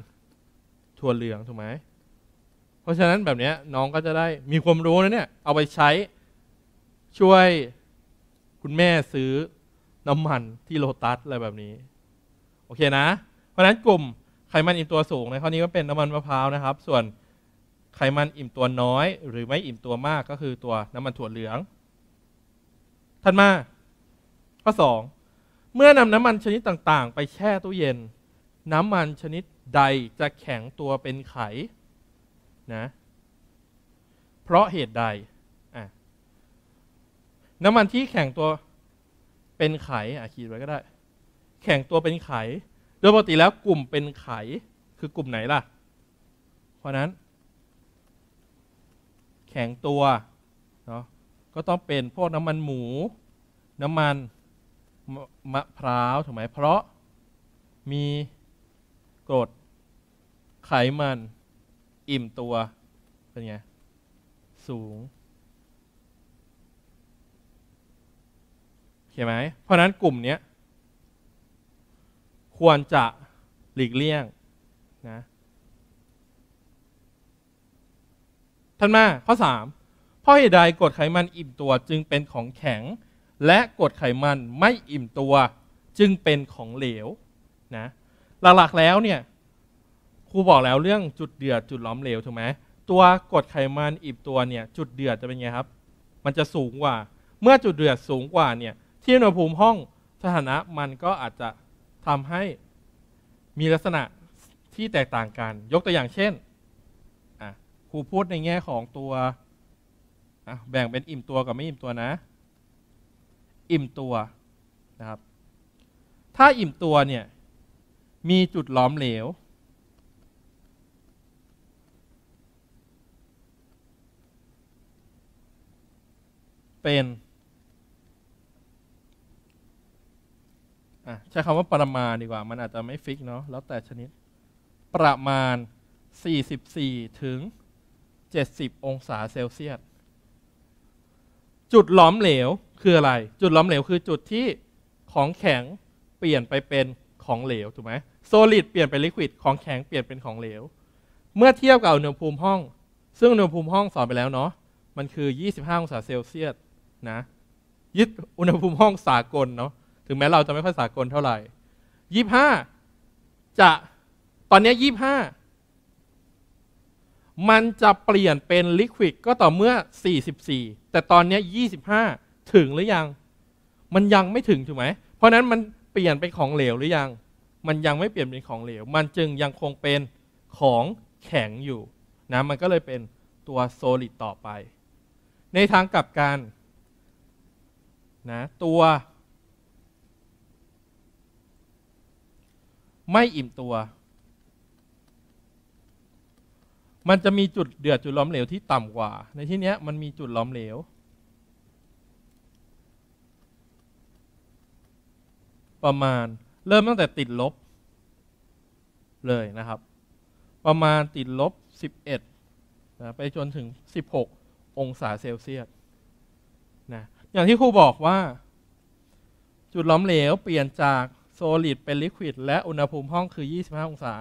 ถั่วเหลืองถูกไหม เพราะฉะนั้นแบบนี้น้องก็จะได้มีความรู้นะเนี่ยเอาไปใช้ช่วยคุณแม่ซื้อน้ำมันที่โลตัสอะไรแบบนี้ โอเคนะ เพราะนั้นกลุ่มไขมันอิ่มตัวสูงในข้อนี้ก็เป็นน้ำมันมะพร้าวนะครับส่วนไขมันอิ่มตัวน้อย หรือไม่อิ่มตัวมากก็คือตัวน้ำมันถั่วเหลืองถัดมา ข้อ2เมื่อนำน้ำมันชนิดต่างๆ ไปแช่ตู้เย็นน้ำมันชนิดใดจะแข็งตัวเป็นไขนะ เพราะเหตุใด น้ำมันที่แข็งตัวเป็นไขอ่ะขีดไว้ก็ได้ แข็งตัวเป็นไข โดยปกติแล้วกลุ่มเป็นไขคือกลุ่มไหนล่ะเพราะนั้น แข็งตัวเนาะก็ต้องเป็นพวกน้ำมันหมู น้ำมันมะพร้าวถูกไหมเพราะมีกรดไขมัน อิ่มตัวเป็นไง สูงเข้าไหม เพราะนั้นกลุ่มนี้ควรจะหลีกเลี่ยงนะท่านมา ข้อ 3 เพราะเหตุใดกรดไขมันอิ่มตัวจึงเป็นของแข็ง และกรดไขมันไม่อิ่มตัวจึงเป็นของเหลวนะหลักๆแล้วเนี่ยครูบอกแล้วเรื่องจุดเดือดจุดล้อมเหลวถูกไหมตัวกรดไขมันอิบตัวเนี่ย จุดเดือดจะเป็นไงครับ มันจะสูงกว่าเมื่อจุดเดือดสูงกว่าเนี่ยที่อุณหภูมิห้องสถานะมันก็อาจจะทำให้มีลักษณะที่แตกต่างกัน ยกตัวอย่างเช่นครูพูดในแง่ของตัวแบ่งเป็นอิ่มตัวกับไม่อิ่มตัวนะ อิ่มตัวนะครับ ถ้าอิ่มตัวเนี่ยมีจุดหลอมเหลว เป็นใช้คำว่าประมาณดีกว่า มันอาจจะไม่ฟิกเนาะแล้วแต่ชนิด ประมาณ 44 ถึง 70 องศาเซลเซียสจุดหลอมเหลวคืออะไรจุดหลอมเหลวคือจุดที่ของแข็งเปลี่ยนไปเป็นของเหลวถูกไหมโซลิดเปลี่ยนเป็นลิควิดของแข็งเปลี่ยนเป็นของเหลวเมื่อเทียบกับอุณหภูมิห้อง ซึ่งอุณหภูมิห้องสอนไปแล้วเนาะมันคือ25องศาเซลเซียสนะ ยึดอุณหภูมิห้องสากลเนาะถึงแม้เราจะไม่ค่อยสากลเท่าไหร่25จะตอนนี้25มันจะเปลี่ยนเป็นลิควิดก็ต่อเมื่อ44แต่ตอนนี้25ถึงหรือยัง มันยังไม่ถึงถูกไหมเพราะนั้นมันเปลี่ยนเป็นของเหลวหรือยัง มันยังไม่เปลี่ยนเป็นของเหลว มันจึงยังคงเป็นของแข็งอยู่นะมันก็เลยเป็นตัวโซลิดต่อไป ในทางกลับกันนะตัว ไม่อิ่มตัว มันจะมีจุดเดือดจุดล้อมเหลวที่ต่ำกว่า ในที่นี้มันมีจุดล้อมเหลวประมาณเริ่มตั้งแต่ติดลบ เลยนะครับ ประมาณติดลบ 11นะไปจนถึง 16 องศาเซลเซียสนะอย่างที่ครูบอกว่า จุดล้อมเหลวเปลี่ยนจากโซลิดเป็นลิควิด และอุณหภูมิห้องคือ 25 องศา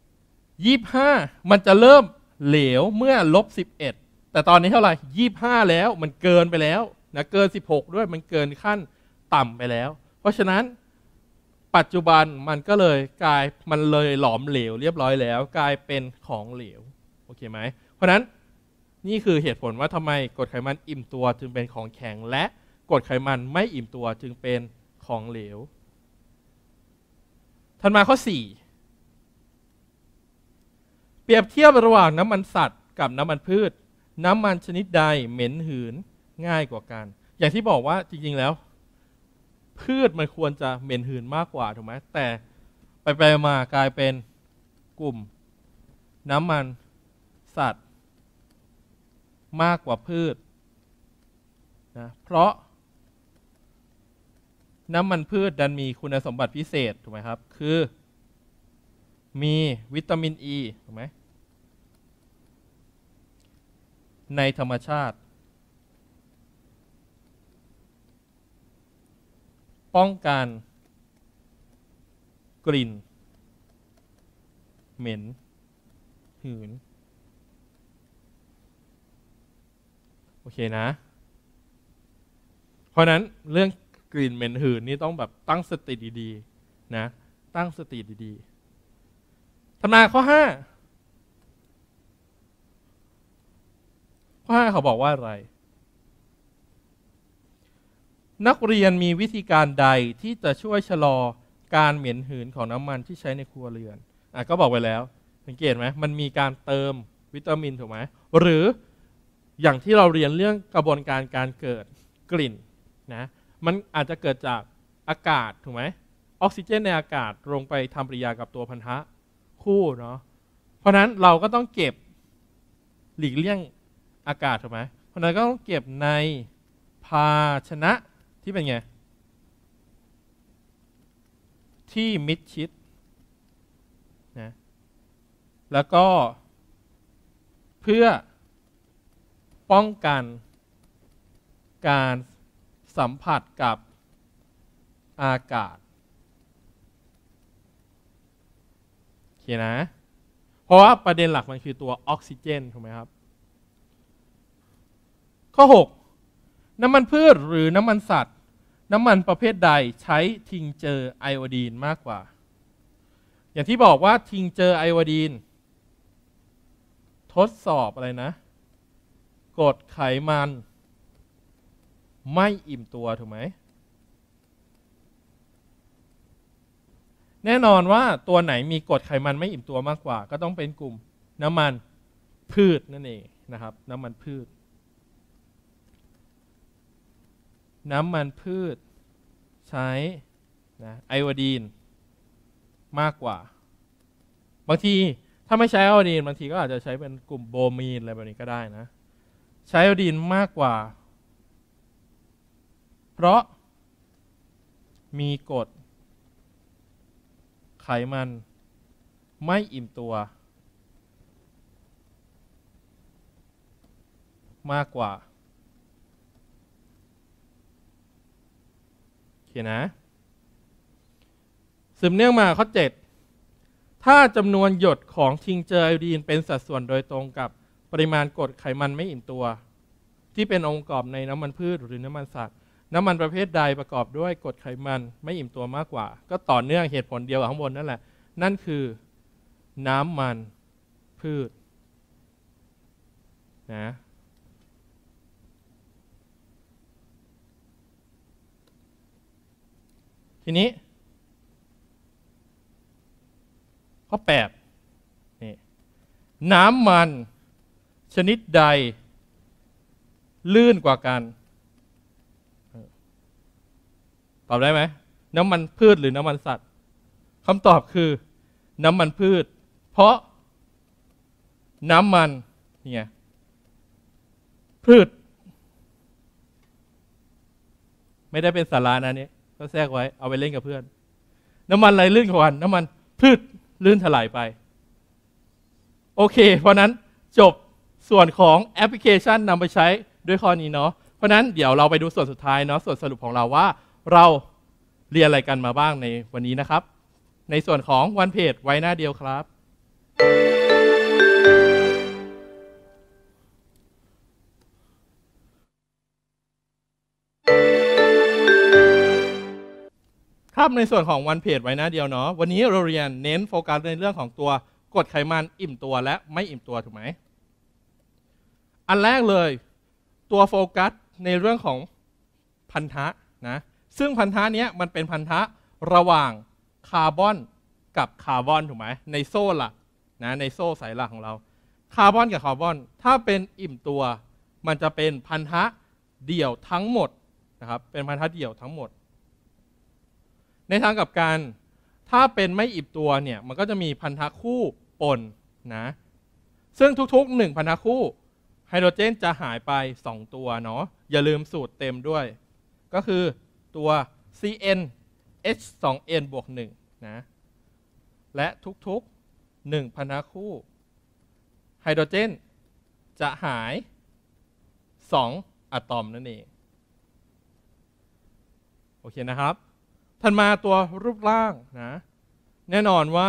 25 มันจะเริ่มเหลวเมื่อลบ11แต่ตอนนี้เท่าไหร่ 25 แล้วมันเกินไปแล้วนะเกิน 16 ด้วยมันเกินขั้นต่ำไปแล้ว เพราะฉะนั้นปัจจุบันมันก็เลยกลายมันเลยหลอมเหลวเรียบร้อยแล้ว กลายเป็นของเหลวโอเคไหมเพราะนั้นนี่คือเหตุผลว่าทำไมกรดไขมันอิ่มตัวจึงเป็นของแข็งและกรดไขมันไม่อิ่มตัวจึงเป็นของเหลวถัดมาข้อ 4 เปรียบเทียบระหว่างน้ำมันสัตว์กับน้ำมันพืช น้ำมันชนิดใดเหม็นหืนง่ายกว่ากัน อย่างที่บอกว่าจริงๆแล้วพืชมันควรจะเหม็นหืนมากกว่าถูกไหมแต่ไปไปมากลายเป็นกลุ่มน้ำมัน สัตว์ มากกว่าพืชนะเพราะ น้ำมันพืชดันมีคุณสมบัติพิเศษถูกไหมครับคือ มีวิตามินอ e, ีถูกไหมในธรรมชาติป้องกันกลิ่นเหม็นหืน โอเคนะ เพราะนั้นเรื่องกลิ่นเหม็นหืนนี่ต้องแบบตั้งสติดีๆ นะ ตั้งสติดีๆทำนาข้อห้าข้อห้าเขาบอกว่าอะไรนักเรียนมีวิธีการใดที่จะช่วยชะลอการเหม็นหืนของน้ำมันที่ใช้ในครัวเรือนอ่ะก็บอกไปแล้ว สังเกตไหมมันมีการเติมวิตามินถูกไหมหรืออย่างที่เราเรียนเรื่องกระบวนการการเกิดกลิ่นนะมันอาจจะเกิดจากอากาศถูกไหมออกซิเจนในอากาศลงไปทำปฏิกิริยากับตัวพันธะคู่เนาะเพราะนั้นเราก็ต้องเก็บหลีกเลี่ยงอากาศถูกไหมเพราะนั้นก็ต้องเก็บในภาชนะที่เป็นไง ที่มิดชิดนะแล้วก็เพื่อป้องกันการสัมผัสกับอากาศโอเคนะเพราะว่าประเด็นหลักมันคือตัวออกซิเจนถูกไหมครับ ข้อ 6น้ำมันพืชหรือน้ำมันสัตว์ น้ำมันประเภทใดใช้ทิงเจอไอโอดีนมากกว่า อย่างที่บอกว่าทิงเจอไอโอดีน ทดสอบอะไรนะกรดไขมัน ไม่อิ่มตัวถูกไหมแน่นอนว่าตัวไหนมีกรดไขมันไม่อิ่มตัวมากกว่าก็ต้องเป็นกลุ่ม น้ำมันพืชนั่นเองนะครับ น้ำมันพืชน้ำมันพืชใช้นะไอโอดีน มากกว่า บางที ถ้าไม่ใช้ไอโอดีน บางทีก็อาจจะใช้เป็นกลุ่มโบมีนอะไรแบบนี้ก็ได้นะ ใช้ไอโอดีนมากกว่า เพราะมีกฎ ไขมัน ไม่อิ่มตัว มากกว่าเคนะสืบเนื่องมาข้อ7ถ้าจำนวนหยดของทิงเจอไอโอดีนเป็นสัดส่วนโดยตรงกับปริมาณกรดไขมันไม่อิ่มตัว ที่เป็นองค์ประกอบในน้ำมันพืชหรือน้ำมันสัตว์ น้ำมันประเภทใดประกอบด้วยกรดไขมันไม่อิ่มตัวมากกว่า ก็ต่อเนื่องเหตุผลเดียวกับข้างบนนั่นแหละนั่นคือ น้ำมัน พืช นะทีนี้ข้อ8นี่น้ำมัน ชนิดใด ลื่นกว่ากัน ตอบได้ไหม น้ำมันพืชหรือน้ำมันสัตว์คำตอบคือ น้ำมันพืช เพราะ น้ำมัน เนี่ยพืช ไม่ได้เป็นสารานะนี่ก็แทรกไว้เอาไปเล่นกับเพื่อน น้ำมันไหลลื่นกว่วัน น้ำมันพืชลื่นถลายไป โอเค เพราะนั้นจบส่วนของแอปพลิเคชันนำไปใช้ด้วยข้อนี้เนาะเพราะนั้น เดี๋ยวเราไปดูส่วนสุดท้ายเนาะส่วนสรุปของเราว่าเราเรียนอะไรกันมาบ้างในวันนี้นะครับ ในส่วนของวันเพจไว้หน้าเดียวครับ thank you ข้ามในส่วนของวันเพจไว้นะ เดียวเนาะวันนี้เราเรียนเน้นโฟกัสในเรื่องของตัวกดไขมันอิ่มตัวและไม่อิ่มตัวถูกไหมอันแรกเลย ตัวโฟกัสในเรื่องของพันธะนะ ซึ่งพันธะเนี้ยมันเป็นพันธะระหว่างคาร์บอนกับคาร์บอนถูกไหมในโซ่หลักนะในโซ่สายหลักของเรา คาร์บอนกับคาร์บอน ถ้าเป็นอิ่มตัว มันจะเป็นพันธะเดี่ยวทั้งหมดนะครับเป็นพันธะเดี่ยวทั้งหมดในทางกับการถ้าเป็นไม่อิบตัวเนี่ย มันก็จะมีพันธะคู่ปนนะ ซึ่งทุกๆ 1 พันธะคู่ ไฮโดรเจนจะหายไป 2 ตัวเนาะ อย่าลืมสูตรเต็มด้วย ก็คือตัว Cn H2n บวก1นะและทุกๆ1พันธะคู่ ไฮโดรเจนจะหาย 2อะตอมนั่นเอง โอเคนะครับถัดมาตัวรูปร่างนะแน่นอนว่า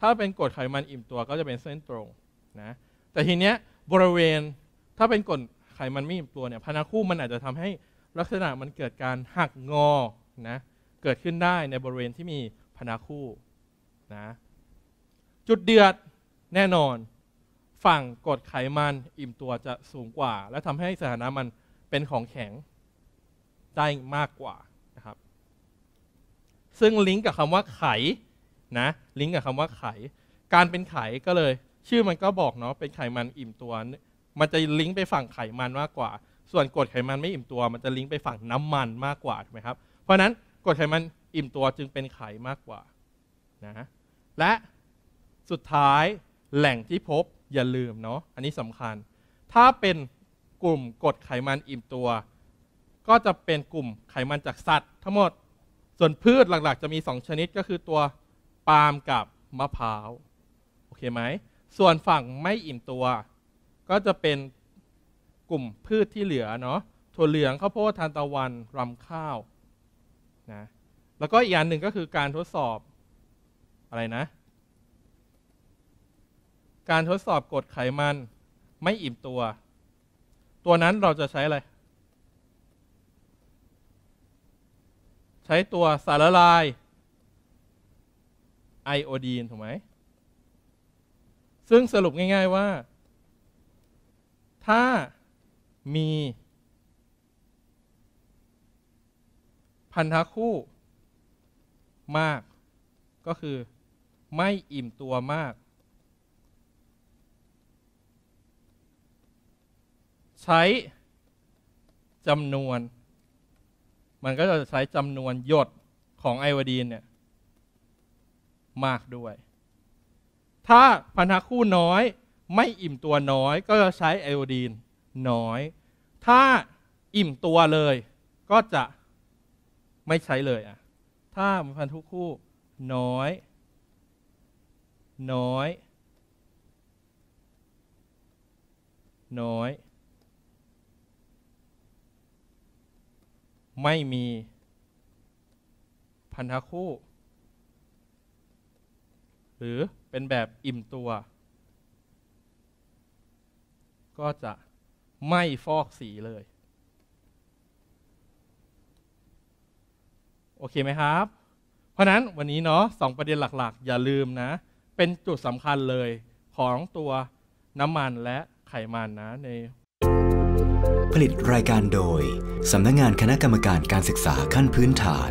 ถ้าเป็นกรดไขมันอิ่มตัวก็จะเป็นเส้นตรงนะแต่ทีเนี้ยบริเวณถ้าเป็นกรดไขมันไม่อิ่มตัวเนี่ยพนาคู่มันอาจจะทำให้ลักษณะมันเกิดการหักงอนะเกิดขึ้นได้ในบริเวณที่มีพนาคู่นะจุดเดือดแน่นอนฝั่งกรดไขมันอิ่มตัวจะสูงกว่า และทำให้สถานะมันเป็นของแข็งได้มากกว่าซึ่งลิงก์กับคำว่าไขนะลิงก์กับคำว่าไข การเป็นไขก็เลยชื่อมันก็บอกเนาะเป็นไขมันอิ่มตัว มันจะลิงก์ไปฝั่งไขมันมากกว่า ส่วนกรดไขมันไม่อิ่มตัว มันจะลิงก์ไปฝั่งน้ำมันมากกว่าถูกไหมครับเพราะนั้นกรดไขมันอิ่มตัวจึงเป็นไขมากกว่านะและสุดท้ายแหล่งที่พบอย่าลืมเนาะอันนี้สำคัญ ถ้าเป็นกลุ่มกรดไขมันอิ่มตัว ก็จะเป็นกลุ่มไขมันจากสัตว์ทั้งหมดส่วนพืชหลักๆจะมี 2 ชนิดก็คือตัว ปาล์มกับมะพร้าว โอเคไหม ส่วนฝั่งไม่อิ่มตัว ก็จะเป็นกลุ่มพืชที่เหลือเนาะถั่วเหลืองข้าวโพดทานตะวันรำข้าวนะแล้วก็อีกอย่างหนึ่งก็คือการทดสอบอะไรนะ การทดสอบ กดไขมัน ไม่อิ่มตัว ตัวนั้นเราจะใช้อะไรใช้ตัวสารละลาย ไอโอดีนถูกไหม ซึ่งสรุปง่าย ๆว่า ถ้ามี พันธะคู่มาก ก็คือไม่อิ่มตัวมาก ใช้จำนวนมันก็จะใช้จำนวนหยดของไอโอดีนเนี่ยมากด้วย ถ้าพันธะคู่น้อยไม่อิ่มตัวน้อย ก็จะใช้ไอโอดีนน้อย ถ้าอิ่มตัวเลย ก็จะไม่ใช้เลยอ่ะถ้าพันธุคู่น้อย น้อย น้อยไม่มีพันธะคู่ หรือเป็นแบบอิ่มตัวก็จะไม่ฟอกสีเลย โอเคไหมครับ เพราะนั้นวันนี้เนาะสองประเด็นหลัก ๆ อย่าลืมนะ เป็นจุดสำคัญเลยของตัวน้ำมันและไขมันนะในผลิตรายการโดย สำนักงงานคณะกรรมการการศึกษาขั้นพื้นฐาน